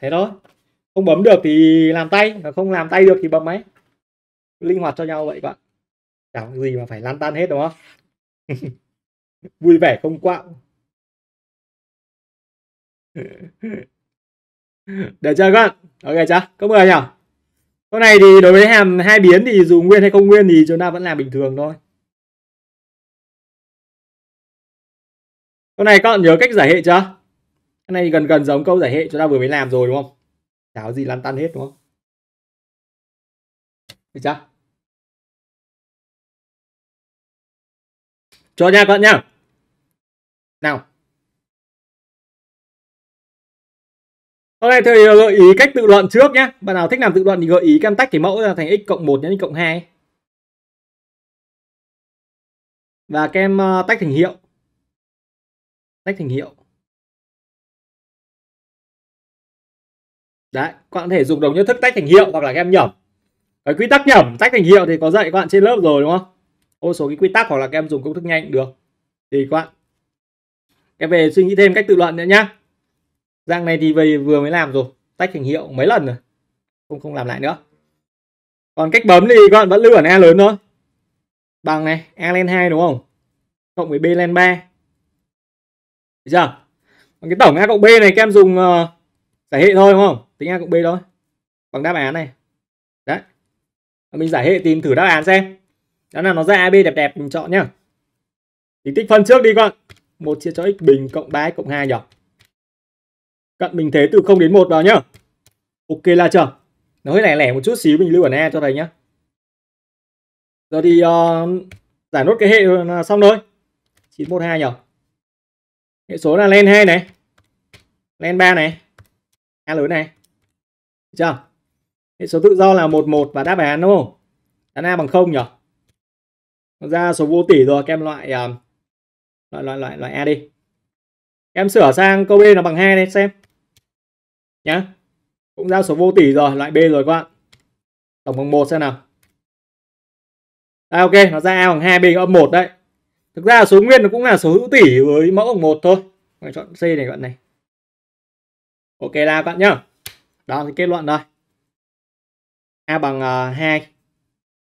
thế đó không bấm được thì làm tay không làm tay được thì bấm máy linh hoạt cho nhau vậy các bạn chẳng gì mà phải lan tan hết đúng không [LAUGHS] vui vẻ không quạo [LAUGHS] để chơi các bạn ok chưa có 10 nhỉ con này thì đối với hàm hai biến thì dù nguyên hay không nguyên thì chúng ta vẫn làm bình thường thôi con này các bạn nhớ cách giải hệ chưa cái này gần gần giống câu giải hệ chúng ta vừa mới làm rồi đúng không cháo gì lăn tăn hết đúng không được chưa cho nha các bạn nha nào Ok, thì gợi ý cách tự luận trước nhé. Bạn nào thích làm tự luận thì gợi ý cam tách cái mẫu ra thành x cộng 1 nhân x cộng 2. Và kem ờ, tách thành hiệu. Tách thành hiệu. Đấy, các bạn có thể dùng đồng nhất thức tách thành hiệu hoặc là kem nhẩm. Cái quy tắc nhẩm tách thành hiệu thì có dạy các bạn trên lớp rồi đúng không? ô số cái quy tắc hoặc là các em dùng công thức nhanh được thì các bạn em về suy nghĩ thêm cách tự luận nữa nhá dạng này thì về vừa mới làm rồi tách hành hiệu mấy lần rồi không không làm lại nữa còn cách bấm thì các bạn vẫn lưu ở a lớn thôi bằng này a lên 2 đúng không cộng với b lên 3 được chưa còn cái tổng a cộng b này các em dùng uh, giải hệ thôi đúng không tính a cộng b thôi bằng đáp án này đấy mình giải hệ tìm thử đáp án xem đó là nó ra AB đẹp đẹp mình chọn nhá. thì tích phân trước đi các bạn. một chia cho x bình cộng 3x cộng 2 nhỉ. Cận bình thế từ 0 đến 1 vào nhá. Ok là chưa? Nó hơi lẻ lẻ một chút xíu mình lưu ở A cho thầy nhá. Giờ thì uh, ờ, giải nốt cái hệ là xong thôi. 912 nhỉ. Hệ số là len 2 này. Len 3 này. A lớn này. Được chưa? Hệ số tự do là 11 và đáp án đúng không? Đáp án A bằng 0 nhỉ? ra số vô tỷ rồi các em loại à, loại loại loại loại A đi em sửa sang câu B là bằng hai đây xem nhá cũng ra số vô tỷ rồi loại B rồi các bạn tổng bằng một xem nào à, ok nó ra A bằng hai B âm một đấy thực ra số nguyên nó cũng là số hữu tỷ với mẫu bằng một thôi mình chọn C này các bạn này ok là các bạn nhá đó thì kết luận rồi A bằng uh,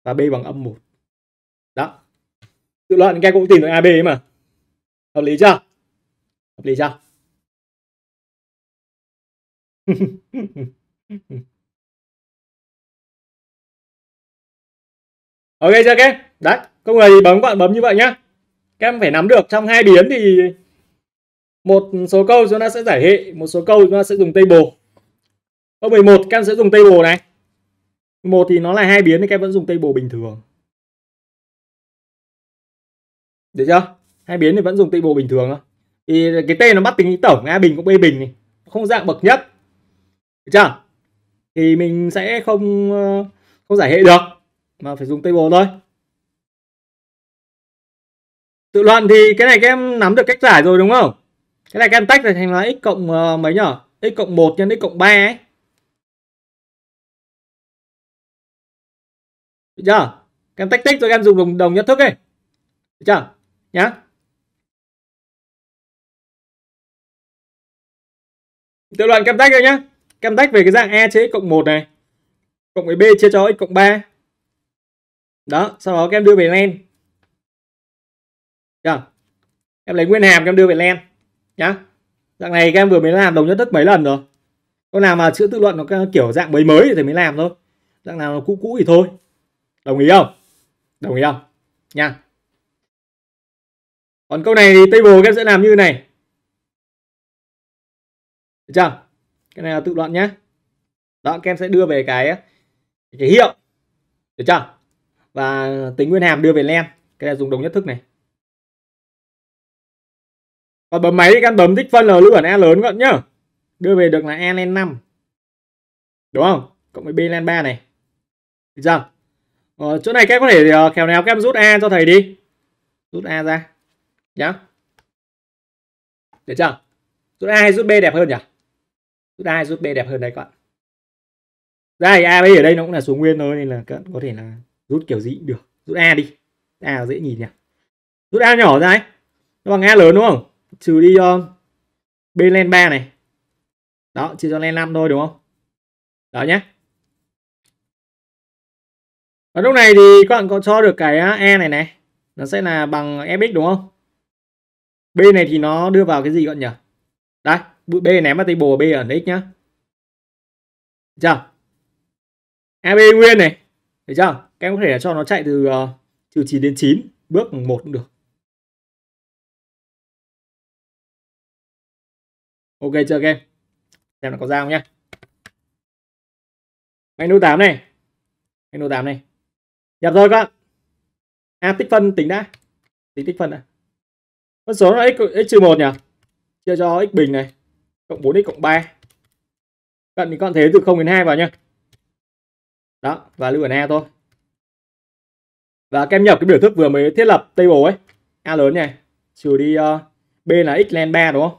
và B bằng âm một tự luận các cũng tìm được AB ấy mà hợp lý chưa hợp lý chưa [LAUGHS] ok chưa các em đấy không người gì bấm các bạn bấm như vậy nhá các em phải nắm được trong hai biến thì một số câu chúng ta sẽ giải hệ một số câu chúng ta sẽ dùng table câu 11 các em sẽ dùng table này một thì nó là hai biến thì các em vẫn dùng table bình thường được chưa hai biến thì vẫn dùng tị bộ bình thường thôi thì cái tên nó bắt tính tổng a bình cũng b bình này không dạng bậc nhất được chưa thì mình sẽ không ờ, không giải hệ được mà phải dùng table thôi tự luận thì cái này các em nắm được cách giải rồi đúng không cái này các em tách thành là x cộng ờ, mấy nhở x cộng 1 nhân x cộng 3 ấy được chưa các em tách tích rồi các em dùng đồng, đồng nhất thức ấy được chưa nhá tự luận cam tách rồi nhá cam tách về cái dạng e chế cộng 1 này cộng với b chia cho x cộng 3 đó sau đó các em đưa về len chưa em lấy nguyên hàm các em đưa về len nhá dạng này các em vừa mới làm đồng nhất đất mấy lần rồi câu nào mà chữ tự luận nó kiểu dạng mới mới thì mới làm thôi dạng nào nó cũ cũ thì thôi đồng ý không đồng ý không nha còn câu này thì table các em sẽ làm như này được chưa cái này là tự đoạn nhé đó các em sẽ đưa về cái cái hiệu được chưa và tính nguyên hàm đưa về len cái này dùng đồng nhất thức này còn bấm máy thì các em bấm tích phân l lưu bản e lớn gọn nhá đưa về được là e len 5 đúng không cộng với b len 3 này được chưa ờ, chỗ này các em có thể ờ, khéo léo các em rút a cho thầy đi rút a ra nhá được chưa rút A hay rút B đẹp hơn nhỉ rút A hay rút B đẹp hơn đấy các bạn đây thì A B ở đây nó cũng là số nguyên thôi nên là các bạn có thể là rút kiểu gì cũng được rút A đi A dễ nhìn nhỉ rút A nhỏ ra ấy nó bằng A lớn đúng không trừ đi cho um, B len 3 này đó trừ cho len 5 thôi đúng không đó nhé và lúc này thì các bạn có cho được cái uh, A này này nó sẽ là bằng fx đúng không B này thì nó đưa vào cái gì gọn nhỉ? Đấy, B ném vào table B ở x nhá. Được chưa? AB nguyên này. Được chưa? Các em có thể cho nó chạy từ ờ, trừ uh, 9 đến 9, bước 1 cũng được. Ok chưa các em? Xem nó có ra không nhá. Anh 8 này. Anh 8 này. Nhập rồi các bạn. À tích phân tính đã. Tính tích phân đã. Con số là x, x trừ 1 nhỉ? Chia cho x bình này. Cộng 4x cộng 3. Cận thì con thế từ 0 đến 2 vào nhá. Đó, và lưu ở A e thôi. Và các nhập cái biểu thức vừa mới thiết lập table ấy. A lớn này. Trừ đi uh, B là x len 3 đúng không?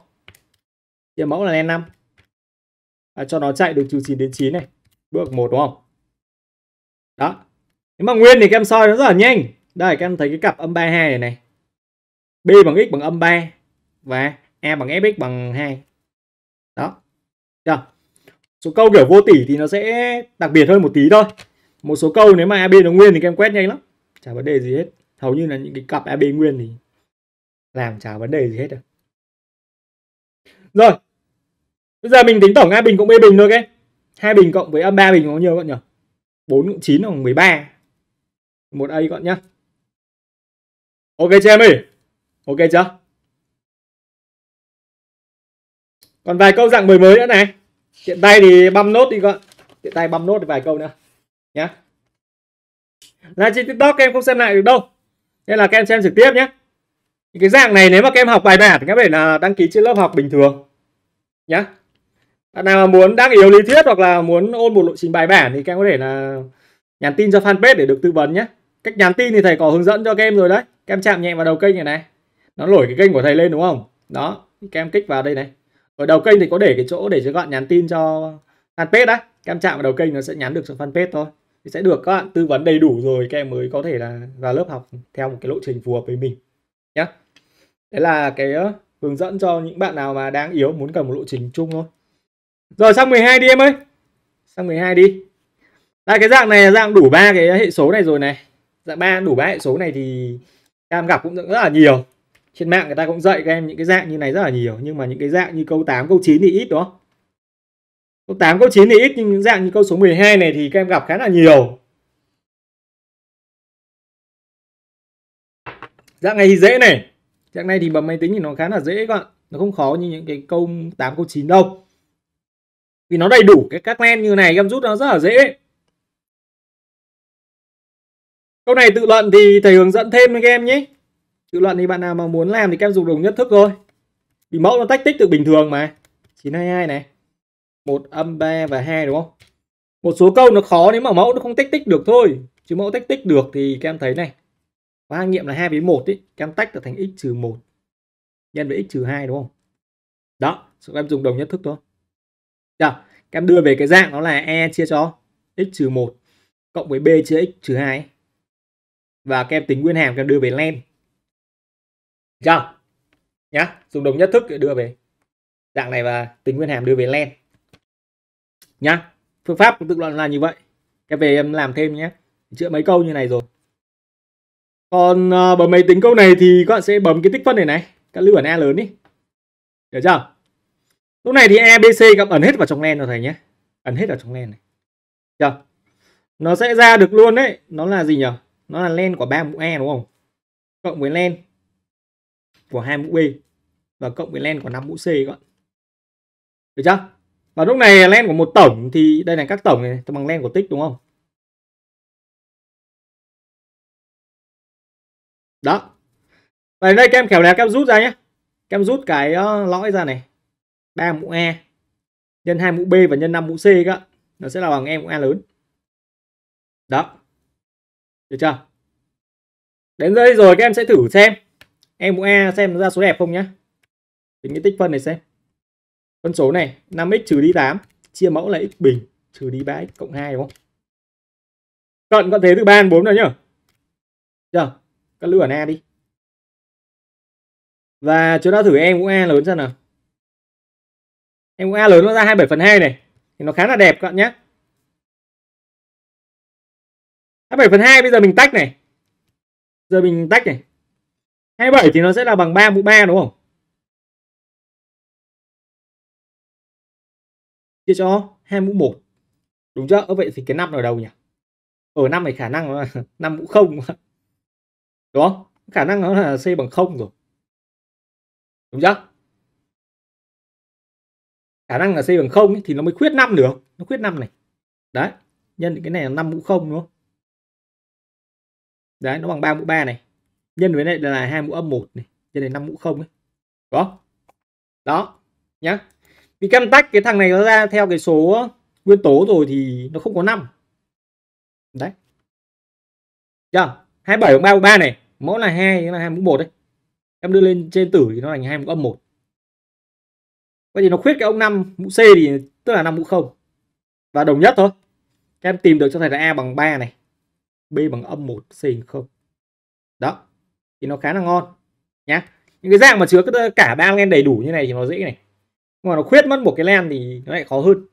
Chia mẫu là len 5. À, cho nó chạy được trừ 9 đến 9 này. Bước 1 đúng không? Đó. Nếu mà nguyên thì kem soi nó rất là nhanh. Đây các em thấy cái cặp âm 32 này này. B bằng x bằng âm 3 và A e bằng fx bằng 2. Đó. Chưa? Số câu kiểu vô tỉ thì nó sẽ đặc biệt hơn một tí thôi. Một số câu nếu mà AB nó nguyên thì các em quét nhanh lắm. Chả vấn đề gì hết. Hầu như là những cái cặp AB nguyên thì làm chả vấn đề gì hết rồi. Rồi. Bây giờ mình tính tổng A bình cộng B bình thôi cái hai bình cộng với âm 3 bình có nhiều bạn nhỉ? 4 cộng 9 là 13. Một A gọn nhá. Ok cho em ơi. Ok chưa? Còn vài câu dạng mới mới nữa này. Tiện tay thì băm nốt đi con. Tiện tay băm nốt được vài câu nữa. Nhá. Ra trên TikTok em không xem lại được đâu. Nên là các em xem trực tiếp nhé. Cái dạng này nếu mà các em học bài bản thì các bạn là đăng ký trên lớp học bình thường. Nhá. Bạn nào mà muốn đăng yếu lý thuyết hoặc là muốn ôn một lộ trình bài bản thì các em có thể là nhắn tin cho fanpage để được tư vấn nhé. Cách nhắn tin thì thầy có hướng dẫn cho các em rồi đấy. Các em chạm nhẹ vào đầu kênh này này nó nổi cái kênh của thầy lên đúng không đó các em kích vào đây này ở đầu kênh thì có để cái chỗ để cho các bạn nhắn tin cho fanpage đấy các em chạm vào đầu kênh nó sẽ nhắn được cho fanpage thôi thì sẽ được các bạn tư vấn đầy đủ rồi các em mới có thể là vào lớp học theo một cái lộ trình phù hợp với mình nhé đấy là cái hướng dẫn cho những bạn nào mà đang yếu muốn cần một lộ trình chung thôi rồi sang 12 đi em ơi sang 12 đi đây cái dạng này là dạng đủ ba cái hệ số này rồi này dạng ba đủ ba hệ số này thì em gặp cũng rất là nhiều trên mạng người ta cũng dạy các em những cái dạng như này rất là nhiều nhưng mà những cái dạng như câu 8, câu 9 thì ít đúng không? Câu 8, câu 9 thì ít nhưng những dạng như câu số 12 này thì các em gặp khá là nhiều. Dạng này thì dễ này. Dạng này thì bằng máy tính thì nó khá là dễ các bạn. Nó không khó như những cái câu 8, câu 9 đâu. Vì nó đầy đủ cái các len như này các em rút nó rất là dễ. Câu này tự luận thì thầy hướng dẫn thêm với các em nhé. Tự luận thì bạn nào mà muốn làm thì các em dùng đồng nhất thức thôi. Vì mẫu nó tách tích từ bình thường mà. 922 này. một âm 3 và 2 đúng không? Một số câu nó khó nếu mà mẫu nó không tách tích được thôi. Chứ mẫu tách tích được thì các em thấy này. Khóa hàng nghiệm là 2 với 1 ý. Các em tách được thành x trừ 1 nhân với x trừ 2 đúng không? Đó, các em dùng đồng nhất thức thôi. Dạ, các em đưa về cái dạng nó là e chia cho x trừ 1 cộng với b chia x trừ 2 Và các em tính nguyên hàm các em đưa về len chưa nhá dùng đồng nhất thức để đưa về dạng này và tính nguyên hàm đưa về len nhá phương pháp cũng tự luận là như vậy cái về em làm thêm nhé chữa mấy câu như này rồi còn uh, bấm máy tính câu này thì các bạn sẽ bấm cái tích phân này này các lưu ẩn a lớn đi được chưa lúc này thì abc gặp ẩn hết vào trong len rồi thầy nhé ẩn hết vào trong len này chưa nó sẽ ra được luôn đấy nó là gì nhỉ nó là len của ba mũ e đúng không cộng với len của hai mũ B và cộng với len của 5 mũ C các bạn. Được chưa? Và lúc này len của một tổng thì đây là các tổng này bằng len của tích đúng không? Đó. Và đến đây các em khéo léo các em rút ra nhé. Các em rút cái ờ, lõi ra này. 3 mũ e nhân 2 mũ B và nhân 5 mũ C các Nó sẽ là bằng em mũ A lớn. Đó. Được chưa? Đến đây rồi các em sẽ thử xem em cũng A xem nó ra số đẹp không nhá tính cái tích phân này xem phân số này 5x trừ đi 8 chia mẫu là x bình trừ đi 3x cộng 2 đúng không cận con thế từ 3 đến 4 rồi nhá giờ cắt lửa A đi và chúng ta thử em cũng A lớn ra nào em cũng A lớn nó ra 27 phần 2 này thì nó khá là đẹp các bạn nhé 27 phần 2 bây giờ mình tách này giờ mình tách này 27 thì nó sẽ là bằng 3 mũ 3 đúng không? Chia cho 2 mũ 1. Đúng chưa? Ở vậy thì cái 5 ở đâu nhỉ? Ở 5 này khả năng là 5 [LAUGHS] mũ 0. [LAUGHS] Đúng không? Khả năng nó là C bằng 0 rồi. Đúng chưa? Khả năng là C bằng 0 thì nó mới khuyết 5 được. Nó khuyết 5 này. Đấy. Nhân cái này là 5 mũ 0 đúng không? Đấy, nó bằng 3 mũ 3 này nhân với này là hai mũ âm 1 này nhân đến 5 mũ không ấy đúng đó nhá vì căn tách cái thằng này nó ra theo cái số nguyên tố rồi thì nó không có 5 đấy chưa 27 bằng 33 này mẫu là 2 là 2 mũ 1 đấy em đưa lên trên tử thì nó thành 2 mũ âm 1 vậy thì nó khuyết cái ông 5 mũ C thì tức là 5 mũ 0 và đồng nhất thôi các em tìm được cho thầy là A bằng 3 này B bằng âm 1 C bằng 0 đó thì nó khá là ngon nhá những cái dạng mà chứa cả ba len đầy đủ như này thì nó dễ này nhưng mà nó khuyết mất một cái len thì nó lại khó hơn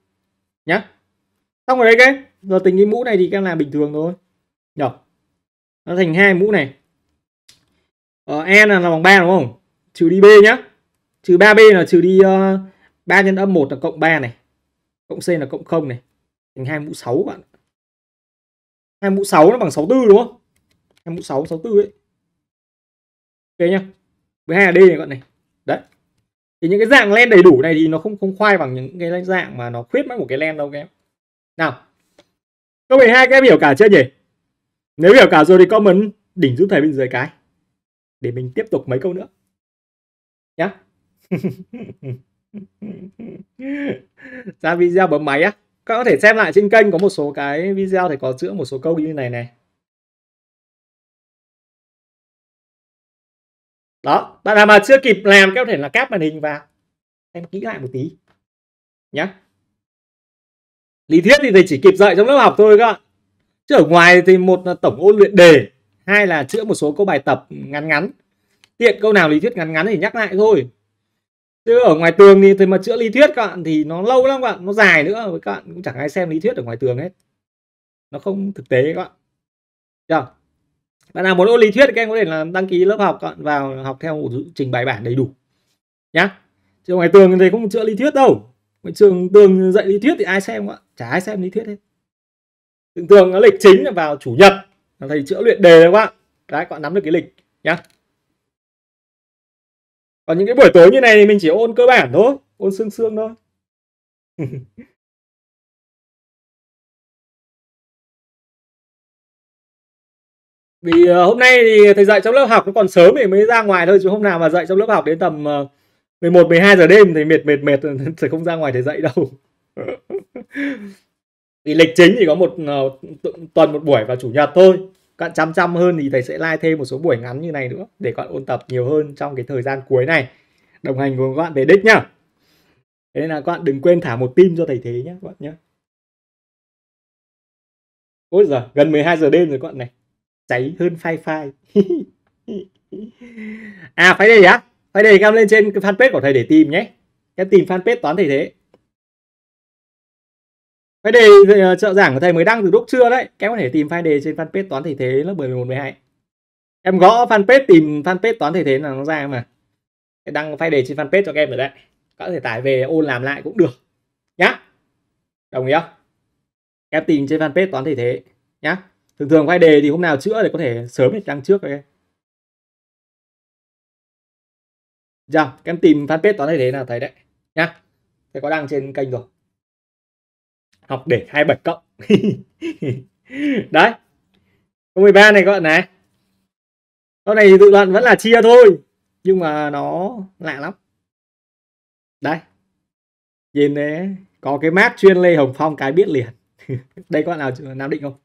nhá xong rồi đấy cái giờ tính cái mũ này thì các làm bình thường thôi nhở nó thành hai mũ này ở ờ, e là, là bằng ba đúng không trừ đi b nhá trừ 3b là trừ đi uh, ờ, 3 nhân âm 1 là cộng 3 này cộng c là cộng 0 này thành hai mũ 6 bạn hai mũ 6 nó bằng 64 đúng không hai mũ 6 64 đấy ok nhá 12 là D này các bạn này đấy thì những cái dạng len đầy đủ này thì nó không không khoai bằng những cái dạng mà nó khuyết mất một cái len đâu các em nào câu 12 các em hiểu cả chưa nhỉ nếu hiểu cả rồi thì comment đỉnh giúp thầy bên dưới cái để mình tiếp tục mấy câu nữa nhá [LAUGHS] ra video bấm máy á các có thể xem lại trên kênh có một số cái video thì có chữa một số câu như này này đó bạn nào mà chưa kịp làm có thể là cáp màn hình vào em kỹ lại một tí nhé lý thuyết thì thầy chỉ kịp dạy trong lớp học thôi các bạn chứ ở ngoài thì một là tổng ôn luyện đề hai là chữa một số câu bài tập ngắn ngắn tiện câu nào lý thuyết ngắn ngắn thì nhắc lại thôi chứ ở ngoài tường thì, thầy mà chữa lý thuyết các bạn thì nó lâu lắm các bạn nó dài nữa với các bạn cũng chẳng ai xem lý thuyết ở ngoài tường hết nó không thực tế các bạn được bạn nào muốn ôn lý thuyết các em có thể là đăng ký lớp học vào học theo trình bài bản đầy đủ nhá chứ ngoài tường thì không chữa lý thuyết đâu ngoài trường tường dạy lý thuyết thì ai xem ạ chả ai xem lý thuyết hết thường thường nó lịch chính là vào chủ nhật thầy chữa luyện đề đấy các bạn đấy các bạn nắm được cái lịch nhá còn những cái buổi tối như này thì mình chỉ ôn cơ bản thôi ôn xương xương thôi [LAUGHS] vì uh, hôm nay thì thầy dạy trong lớp học nó còn sớm thì mới ra ngoài thôi chứ hôm nào mà dạy trong lớp học đến tầm uh, 11 12 giờ đêm thì mệt mệt mệt [LAUGHS] thầy không ra ngoài thầy dạy đâu [LAUGHS] vì lịch chính thì có một uh, tuần một buổi vào chủ nhật thôi cận chăm chăm hơn thì thầy sẽ like thêm một số buổi ngắn như này nữa để các bạn ôn tập nhiều hơn trong cái thời gian cuối này đồng hành cùng các bạn về đích nhá thế nên là các bạn đừng quên thả một tim cho thầy thế nhé các bạn nhé ôi giờ gần 12 giờ đêm rồi các bạn này cháy hơn phai phai à phải đây nhá phải đây cam lên trên fanpage của thầy để tìm nhé em tìm fanpage toán thầy thế phải đề ờ, trợ giảng của thầy mới đăng từ lúc trưa đấy em có thể tìm file đề trên fanpage toán thầy thế lớp 11 12 em gõ fanpage tìm fanpage toán thầy thế là nó ra mà đăng file đề trên fanpage cho các em ở đấy có thể tải về ôn làm lại cũng được nhá đồng ý không em tìm trên fanpage toán thầy thế nhá thường thường quay đề thì hôm nào chữa thì có thể sớm để đăng trước rồi dạ em tìm fanpage toán này thế nào thấy đấy nhá thế có đăng trên kênh rồi học để 27 cộng [LAUGHS] đấy câu 13 này các bạn này câu này tự luận vẫn là chia thôi nhưng mà nó lạ lắm đấy nhìn đấy có cái mát chuyên lê hồng phong cái biết liền [LAUGHS] đây có bạn nào nam định không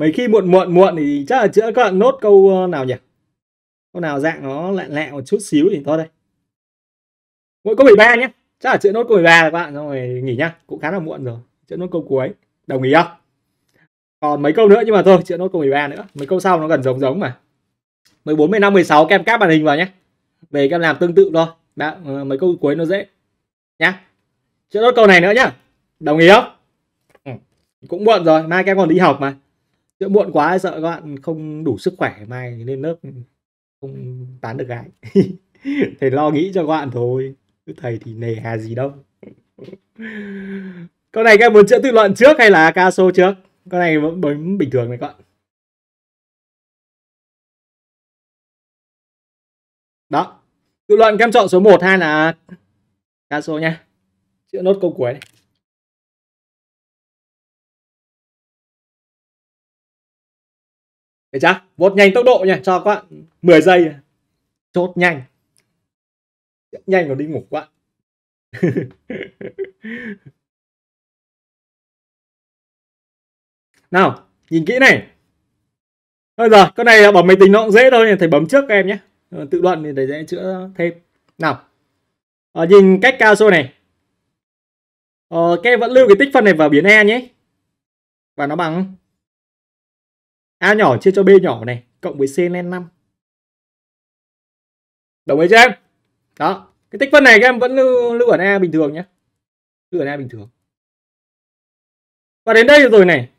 mấy khi muộn muộn muộn thì chắc là chữa các bạn nốt câu ờ, nào nhỉ câu nào dạng nó lẹ lẹ một chút xíu thì thôi đây mỗi câu 13 nhé chắc là chữa nốt câu 13 các bạn xong rồi nghỉ nhá cũng khá là muộn rồi chữa nốt câu cuối đồng ý không còn mấy câu nữa nhưng mà thôi chữa nốt câu 13 nữa mấy câu sau nó gần giống giống mà 14 15 16 kem cáp màn hình vào nhé về các em làm tương tự thôi Đã, ờ, mấy câu cuối nó dễ nhá chữa nốt câu này nữa nhá đồng ý không ừ. cũng muộn rồi mai các em còn đi học mà Chứ muộn quá sợ các bạn không đủ sức khỏe mai lên lớp không tán được gái. [LAUGHS] thầy lo nghĩ cho các bạn thôi. Thầy thì nề hà gì đâu. [LAUGHS] Con này các em muốn chữa tự luận trước hay là ca sô trước? Con này vẫn bình thường này các bạn. Đó. Tự luận các em chọn số 1 hay là ca sô nha. Chữa nốt câu cuối này. Được chắc Vốt nhanh tốc độ nha, cho các bạn 10 giây. Chốt nhanh. Nhanh nó đi ngủ các bạn. [LAUGHS] Nào, nhìn kỹ này. Bây giờ, con này bấm máy tính nó cũng dễ thôi, thầy bấm trước em nhé. Ờ, tự luận thì để dễ chữa thêm. Nào, à, nhìn cách cao su này. Ờ, các em vẫn lưu cái tích phân này vào biến E nhé. Và nó bằng A nhỏ chia cho B nhỏ này cộng với C lên 5. Đồng ý chưa em? Đó. Cái tích phân này các em vẫn lưu, lưu ở A bình thường nhé. Lưu ở A bình thường. Và đến đây rồi này.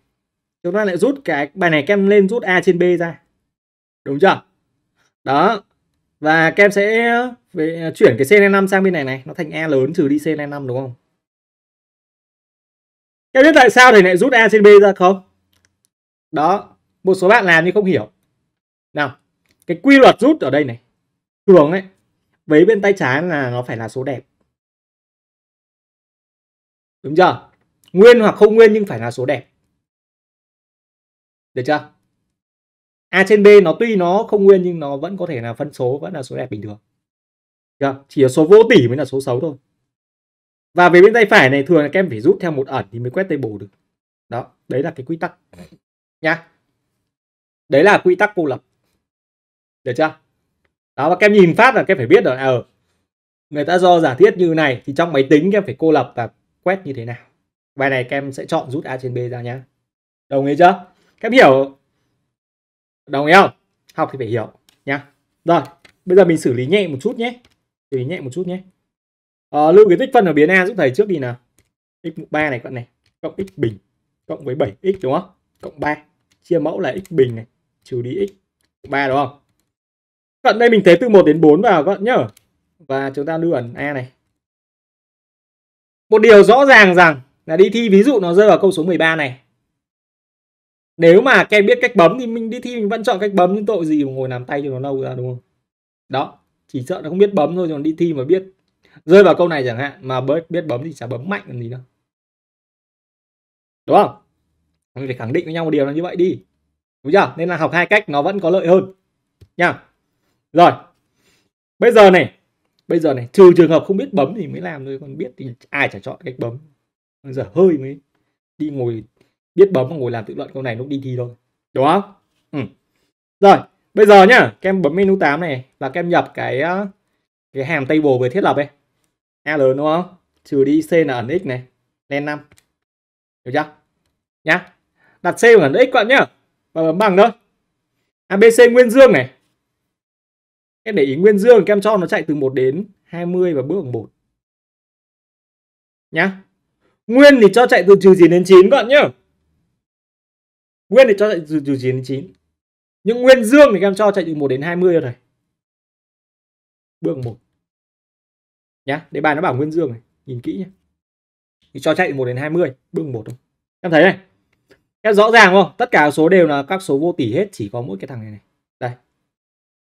Chúng ta lại rút cái bài này các em lên rút A trên B ra. Đúng chưa? Đó. Và các em sẽ về, à, chuyển cái C lên 5 sang bên này này. Nó thành A e lớn trừ đi C lên 5 đúng không? Các em biết tại sao thầy lại rút A trên B ra không? Đó, một số bạn làm nhưng không hiểu nào cái quy luật rút ở đây này thường ấy vế bên tay trái là nó phải là số đẹp đúng chưa nguyên hoặc không nguyên nhưng phải là số đẹp được chưa a trên b nó tuy nó không nguyên nhưng nó vẫn có thể là phân số vẫn là số đẹp bình thường được chưa? chỉ có số vô tỉ mới là số xấu thôi và về bên tay phải này thường là các em phải rút theo một ẩn thì mới quét tay bù được đó đấy là cái quy tắc nhá đấy là quy tắc cô lập được chưa đó và các em nhìn phát là các em phải biết rồi à người ta do giả thiết như này thì trong máy tính các em phải cô lập và quét như thế nào bài này các em sẽ chọn rút a trên b ra nhá đồng ý chưa các em hiểu đồng ý không học thì phải hiểu nhá rồi bây giờ mình xử lý nhẹ một chút nhé xử lý nhẹ một chút nhé à, lưu cái tích phân ở biến a giúp thầy trước đi nào x mũ 3 này bạn này cộng x bình cộng với 7x đúng không cộng 3 chia mẫu là x bình này trừ đi x 3 đúng không? Các bạn đây mình thấy từ 1 đến 4 vào các bạn nhá. Và chúng ta lưu ẩn A này. Một điều rõ ràng rằng là đi thi ví dụ nó rơi vào câu số 13 này. Nếu mà các em biết cách bấm thì mình đi thi mình vẫn chọn cách bấm nhưng tội gì mà ngồi làm tay cho nó lâu ra đúng không? Đó, chỉ sợ nó không biết bấm thôi còn đi thi mà biết rơi vào câu này chẳng hạn mà biết bấm thì chả bấm mạnh làm gì đâu. Đúng không? Mình phải khẳng định với nhau một điều là như vậy đi đúng chưa nên là học hai cách nó vẫn có lợi hơn nha rồi bây giờ này bây giờ này trừ trường hợp không biết bấm thì mới làm thôi còn biết thì ai chả chọn cách bấm bây giờ hơi mới đi ngồi biết bấm mà ngồi làm tự luận câu này lúc đi thi thôi đúng không ừ. rồi bây giờ nhá các em bấm menu 8 này là các em nhập cái cái hàm table vừa thiết lập ấy a lớn đúng không trừ đi c là ẩn x này len 5 được chưa nhá đặt c bằng ẩn x các bạn nhá và bấm bằng thôi ABC nguyên dương này em để ý nguyên dương các em cho nó chạy từ 1 đến 20 và bước bằng 1 nhá nguyên thì cho chạy từ trừ 9 đến 9 các bạn nhá nguyên thì cho chạy từ trừ 9 đến 9 nhưng nguyên dương thì các em cho chạy từ 1 đến 20 rồi này bước 1 nhá để bài nó bảo nguyên dương này nhìn kỹ nhá thì cho chạy từ 1 đến 20 bước 1 thôi em thấy này các rõ ràng không tất cả số đều là các số vô tỷ hết chỉ có mỗi cái thằng này này đây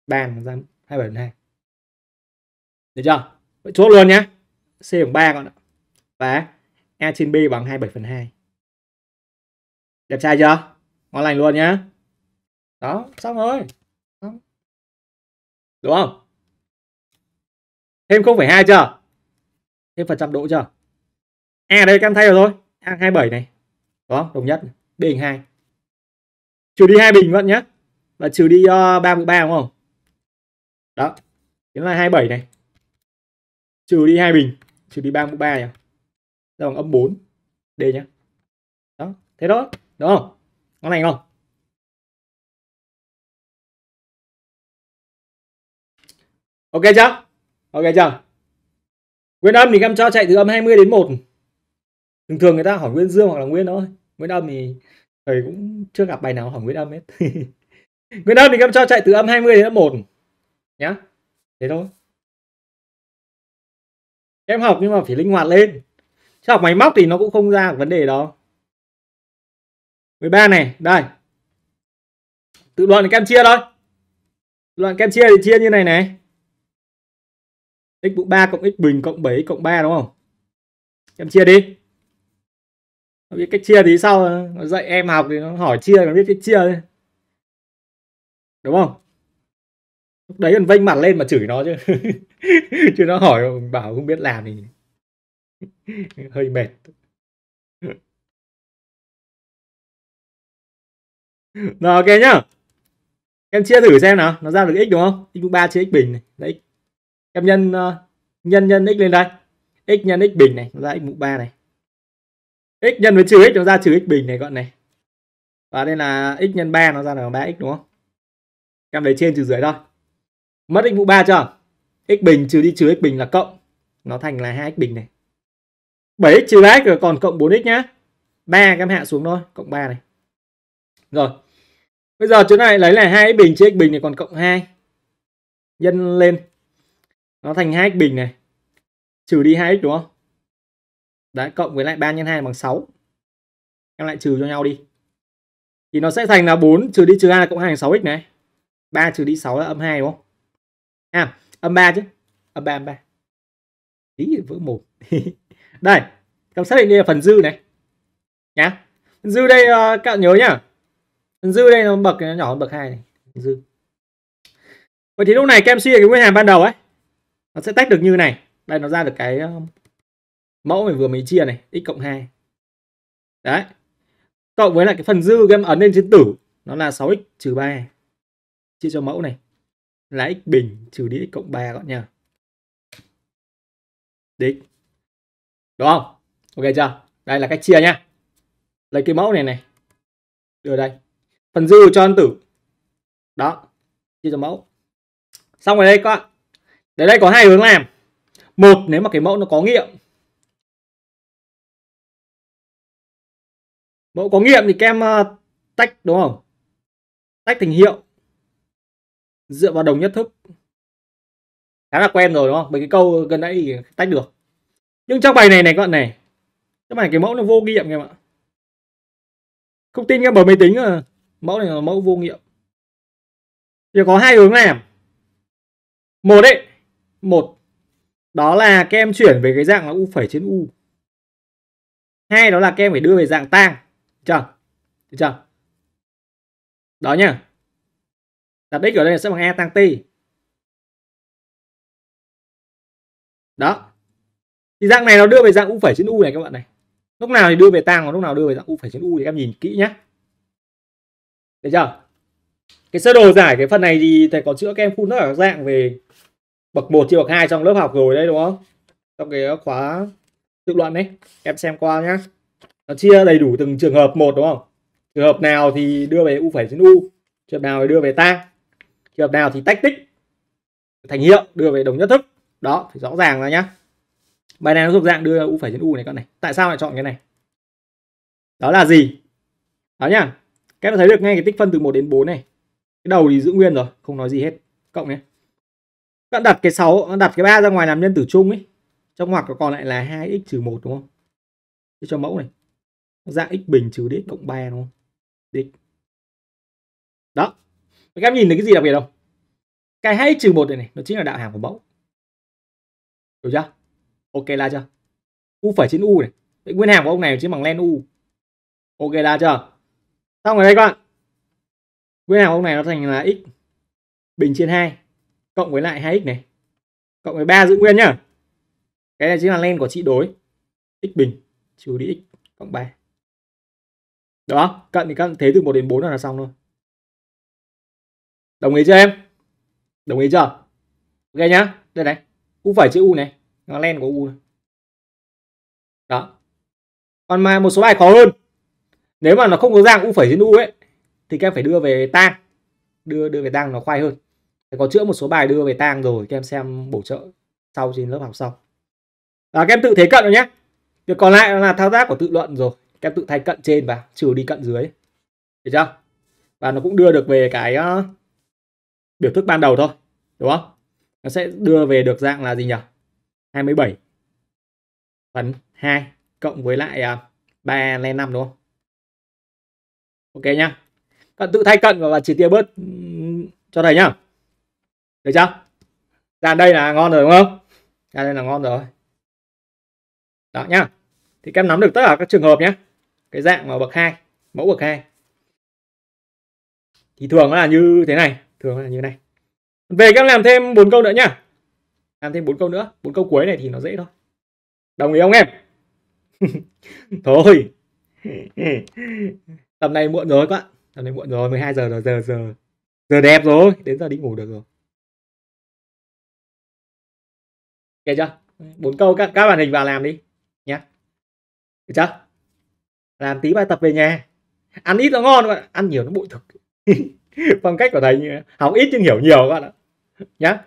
bàn ra hai bảy hai được chưa Vậy chốt luôn nhé c bằng ba con ạ và a trên b bằng 27 phần 2 đẹp trai chưa ngon lành luôn nhá đó xong rồi đúng không thêm 0,2 chưa thêm phần trăm độ chưa a à, đây can thay rồi thôi a 27 này đó đồng nhất này bình 2 trừ đi hai bình vẫn nhé và trừ đi uh, ờ, 33 đúng không đó thế là 27 này trừ đi hai bình trừ đi 33 nhỉ ra bằng âm 4 D nhé đó thế đó đúng không nó này không ok chưa ok chưa nguyên âm thì em cho chạy từ âm 20 đến 1 thường thường người ta hỏi nguyên dương hoặc là nguyên thôi Nguyễn Âm thì thầy cũng chưa gặp bài nào hỏi Nguyễn Âm hết. [LAUGHS] Nguyễn Âm thì các em cho chạy từ âm 20 đến âm 1 nhá. Thế thôi. em học nhưng mà phải linh hoạt lên. Chứ học máy móc thì nó cũng không ra vấn đề đó. 13 này, đây. Tự luận thì kem chia thôi. Tự đoạn các chia thì chia như này này. x mũ 3 cộng x bình cộng 7 cộng 3 đúng không? Các em chia đi biết cách chia thì sau nó dạy em học thì nó hỏi chia nó biết cách chia đấy đúng không lúc đấy còn vênh mặt lên mà chửi nó chứ [LAUGHS] chứ nó hỏi bảo không biết làm thì [LAUGHS] hơi mệt rồi [LAUGHS] ok nhá em chia thử xem nào nó ra được x đúng không x ba chia x bình này đấy em nhân ờ, nhân nhân x lên đây x nhân x bình này ra x mũ ba này x nhân với trừ x nó ra trừ x bình này các bạn này và đây là x nhân 3 nó ra là 3x đúng không em lấy trên trừ dưới thôi mất x mũ 3 chưa x bình trừ đi trừ x bình là cộng nó thành là 2x bình này 7x trừ 3x rồi còn cộng 4x nhá 3 các em hạ xuống thôi cộng 3 này rồi bây giờ chỗ này lấy là 2x bình trừ x bình này còn cộng 2 nhân lên nó thành 2x bình này trừ đi 2x đúng không đấy cộng với lại 3 nhân 2 bằng 6 em lại trừ cho nhau đi thì nó sẽ thành là 4 trừ đi trừ 2 là cộng 2 bằng 6x này 3 trừ đi 6 là âm 2 đúng không à âm 3 chứ âm 3 âm 3 ý vỡ mồm [LAUGHS] đây các xác định đây là phần dư này nhá dư đây uh, các bạn nhớ nhá dư đây nó bậc nó nhỏ hơn bậc hai này dư vậy thì lúc này các em suy cái nguyên hàm ban đầu ấy nó sẽ tách được như này đây nó ra được cái mẫu mình vừa mới chia này x cộng 2 đấy cộng với lại cái phần dư game ấn lên trên tử nó là 6x trừ 3 chia cho mẫu này là x bình trừ đi x cộng 3 các bạn nha đấy đúng không ok chưa đây là cách chia nha lấy cái mẫu này này đưa đây phần dư cho ăn tử đó chia cho mẫu xong rồi đây các bạn đấy đây có hai hướng làm một nếu mà cái mẫu nó có nghiệm mẫu có nghiệm thì kem ờ, tách đúng không tách thành hiệu dựa vào đồng nhất thức khá là quen rồi đúng không mấy cái câu gần đây tách được nhưng trong bài này này các bạn này các bạn cái mẫu nó vô nghiệm các bạn ạ không tin các bởi máy tính à. mẫu này là mẫu vô nghiệm thì có hai hướng này một đấy một đó là kem chuyển về cái dạng là u phẩy trên u hai đó là kem phải đưa về dạng tang chưa được chưa đó nha đặt đích ở đây là sẽ bằng e tăng t, đó thì dạng này nó đưa về dạng u phẩy trên u này các bạn này lúc nào thì đưa về tăng còn lúc nào đưa về dạng u phẩy trên u thì em nhìn kỹ nhá, được chưa cái sơ đồ giải cái phần này thì thầy có chữa các em phun tất cả các dạng về bậc 1 chia bậc 2 trong lớp học rồi đấy đúng không trong cái khóa tự luận đấy em xem qua nhá nó chia đầy đủ từng trường hợp một đúng không trường hợp nào thì đưa về u phẩy trên u trường hợp nào thì đưa về ta trường hợp nào thì tách tích thành hiệu đưa về đồng nhất thức đó phải rõ ràng ra nhá bài này nó thuộc dạng đưa u phẩy trên u này con này tại sao lại chọn cái này đó là gì đó nhá các bạn thấy được ngay cái tích phân từ 1 đến 4 này cái đầu thì giữ nguyên rồi không nói gì hết cộng nhé bạn đặt cái 6 đặt cái 3 ra ngoài làm nhân tử chung ấy trong ngoặc còn lại là 2x trừ 1 đúng không Thế cho mẫu này dạng x bình trừ dx cộng 3 đúng không? Dx. Đó. Các em nhìn thấy cái gì đặc biệt không? Cái hay trừ một này này, nó chính là đạo hàm của mẫu. Được chưa? Ok là chưa? U phẩy trên U này. Vậy nguyên hàm của ông này chính bằng len U. Ok là chưa? Xong rồi đây các bạn. Nguyên hàm của ông này nó thành là x bình trên 2 cộng với lại 2x này. Cộng với 3 giữ nguyên nhá. Cái này chính là len của trị đối x bình trừ đi x cộng 3. Đó, cận thì các thế từ 1 đến 4 là xong thôi. Đồng ý chưa em? Đồng ý chưa? Ok nhá. Đây này. U phải chữ U này. Nó len của U này. Đó. Còn mà một số bài khó hơn. Nếu mà nó không có dạng U phải trên U ấy thì các em phải đưa về tang. Đưa đưa về tang nó khoai hơn. Có chữa một số bài đưa về tang rồi các em xem bổ trợ sau trên lớp học sau. Đó, các em tự thế cận rồi nhé. Việc còn lại là thao tác của tự luận rồi em tự thay cận trên và trừ đi cận dưới được chưa và nó cũng đưa được về cái ờ, biểu thức ban đầu thôi đúng không nó sẽ đưa về được dạng là gì nhỉ 27 phần 2 cộng với lại uh, ờ, 3 lên 5 đúng không ok nhá cận tự thay cận và, chỉ tiêu bớt ừ, cho thầy nhá được chưa ra đây là ngon rồi đúng không ra đây là ngon rồi đó nhá thì các em nắm được tất cả các trường hợp nhé cái dạng mà bậc hai mẫu bậc hai thì thường là như thế này thường là như thế này về các em làm thêm bốn câu nữa nhá làm thêm bốn câu nữa bốn câu cuối này thì nó dễ thôi đồng ý không em [LAUGHS] thôi [LAUGHS] tầm này muộn rồi các bạn tầm này muộn rồi 12 giờ rồi giờ giờ giờ đẹp rồi đến giờ đi ngủ được rồi kể chưa bốn câu các các bạn hình vào làm đi nhé được chưa làm tí bài tập về nhà ăn ít nó ngon các bạn ăn nhiều nó bụi thực [LAUGHS] phong cách của thầy như học ít nhưng hiểu nhiều các bạn ạ nhá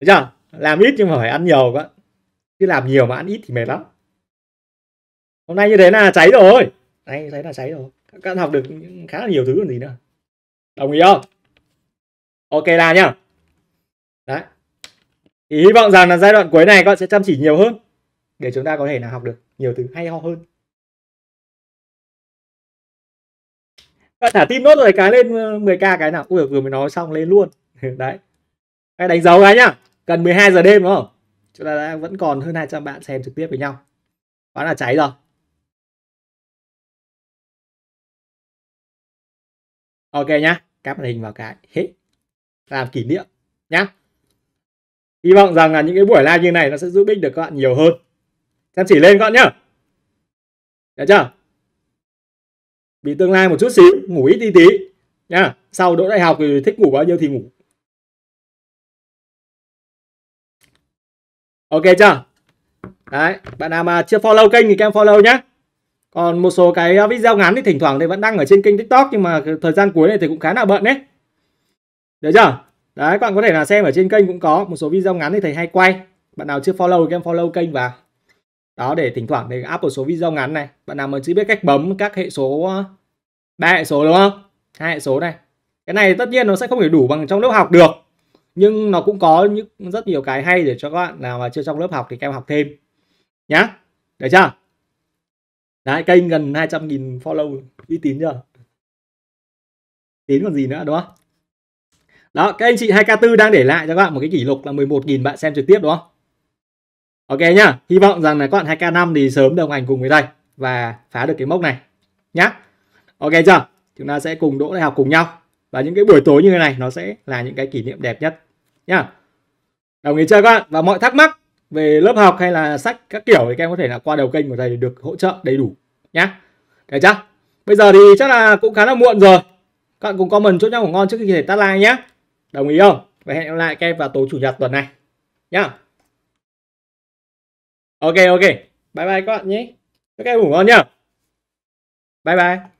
Được chưa làm ít nhưng mà phải ăn nhiều các bạn chứ làm nhiều mà ăn ít thì mệt lắm hôm nay như thế là cháy rồi đây thấy là cháy rồi các bạn học được khá là nhiều thứ còn gì nữa đồng ý không ok là nhá đấy thì hy vọng rằng là giai đoạn cuối này các bạn sẽ chăm chỉ nhiều hơn để chúng ta có thể là học được nhiều thứ hay ho hơn bạn thả tim nốt rồi cái lên 10k ờ, cái nào ui vừa mới nói xong lên luôn [LAUGHS] đấy cái đánh dấu cái nhá cần 12 giờ đêm đúng không chúng ta đã vẫn còn hơn 200 bạn xem trực tiếp với nhau quá là cháy rồi ok nhá cáp màn hình vào cái hết làm kỷ niệm nhá hy vọng rằng là những cái buổi live như này nó sẽ giúp ích được các bạn nhiều hơn chăm chỉ lên các bạn nhá được chưa bị tương lai một chút xíu ngủ ít đi tí nha sau đỗ đại học thì thích ngủ bao nhiêu thì ngủ ok chưa đấy bạn nào mà chưa follow kênh thì các em follow nhé còn một số cái video ngắn thì thỉnh thoảng thì vẫn đăng ở trên kênh tiktok nhưng mà thời gian cuối này thì cũng khá là bận đấy được chưa đấy các bạn có thể là xem ở trên kênh cũng có một số video ngắn thì thầy hay quay bạn nào chưa follow thì các em follow kênh vào đó để thỉnh thoảng để áp một số video ngắn này bạn nào mà chưa biết cách bấm các hệ số ờ, ba hệ số đúng không hai hệ số này cái này tất nhiên nó sẽ không thể đủ bằng trong lớp học được nhưng nó cũng có những rất nhiều cái hay để cho các bạn nào mà chưa trong lớp học thì các em học thêm nhá được chưa đấy kênh gần 200.000 follow uy tín chưa tín còn gì nữa đúng không đó các anh chị 2k4 đang để lại cho các bạn một cái kỷ lục là 11.000 bạn xem trực tiếp đúng không Ok nhá, hy vọng rằng là các bạn 2K5 thì sớm đồng hành cùng với thầy và phá được cái mốc này nhá. Ok chưa? Chúng ta sẽ cùng đỗ đại học cùng nhau và những cái buổi tối như thế này nó sẽ là những cái kỷ niệm đẹp nhất nhá. Đồng ý chưa các bạn? Và mọi thắc mắc về lớp học hay là sách các kiểu thì các em có thể là qua đầu kênh của thầy để được hỗ trợ đầy đủ nhá. Được chưa? Bây giờ thì chắc là cũng khá là muộn rồi. Các bạn cùng comment chốt nhau của ngon trước khi thầy tắt like nhá. Đồng ý không? Và hẹn gặp lại các em vào tối chủ nhật tuần này nhá ok ok bye bye các bạn nhé các em ngủ ngon nhá bye bye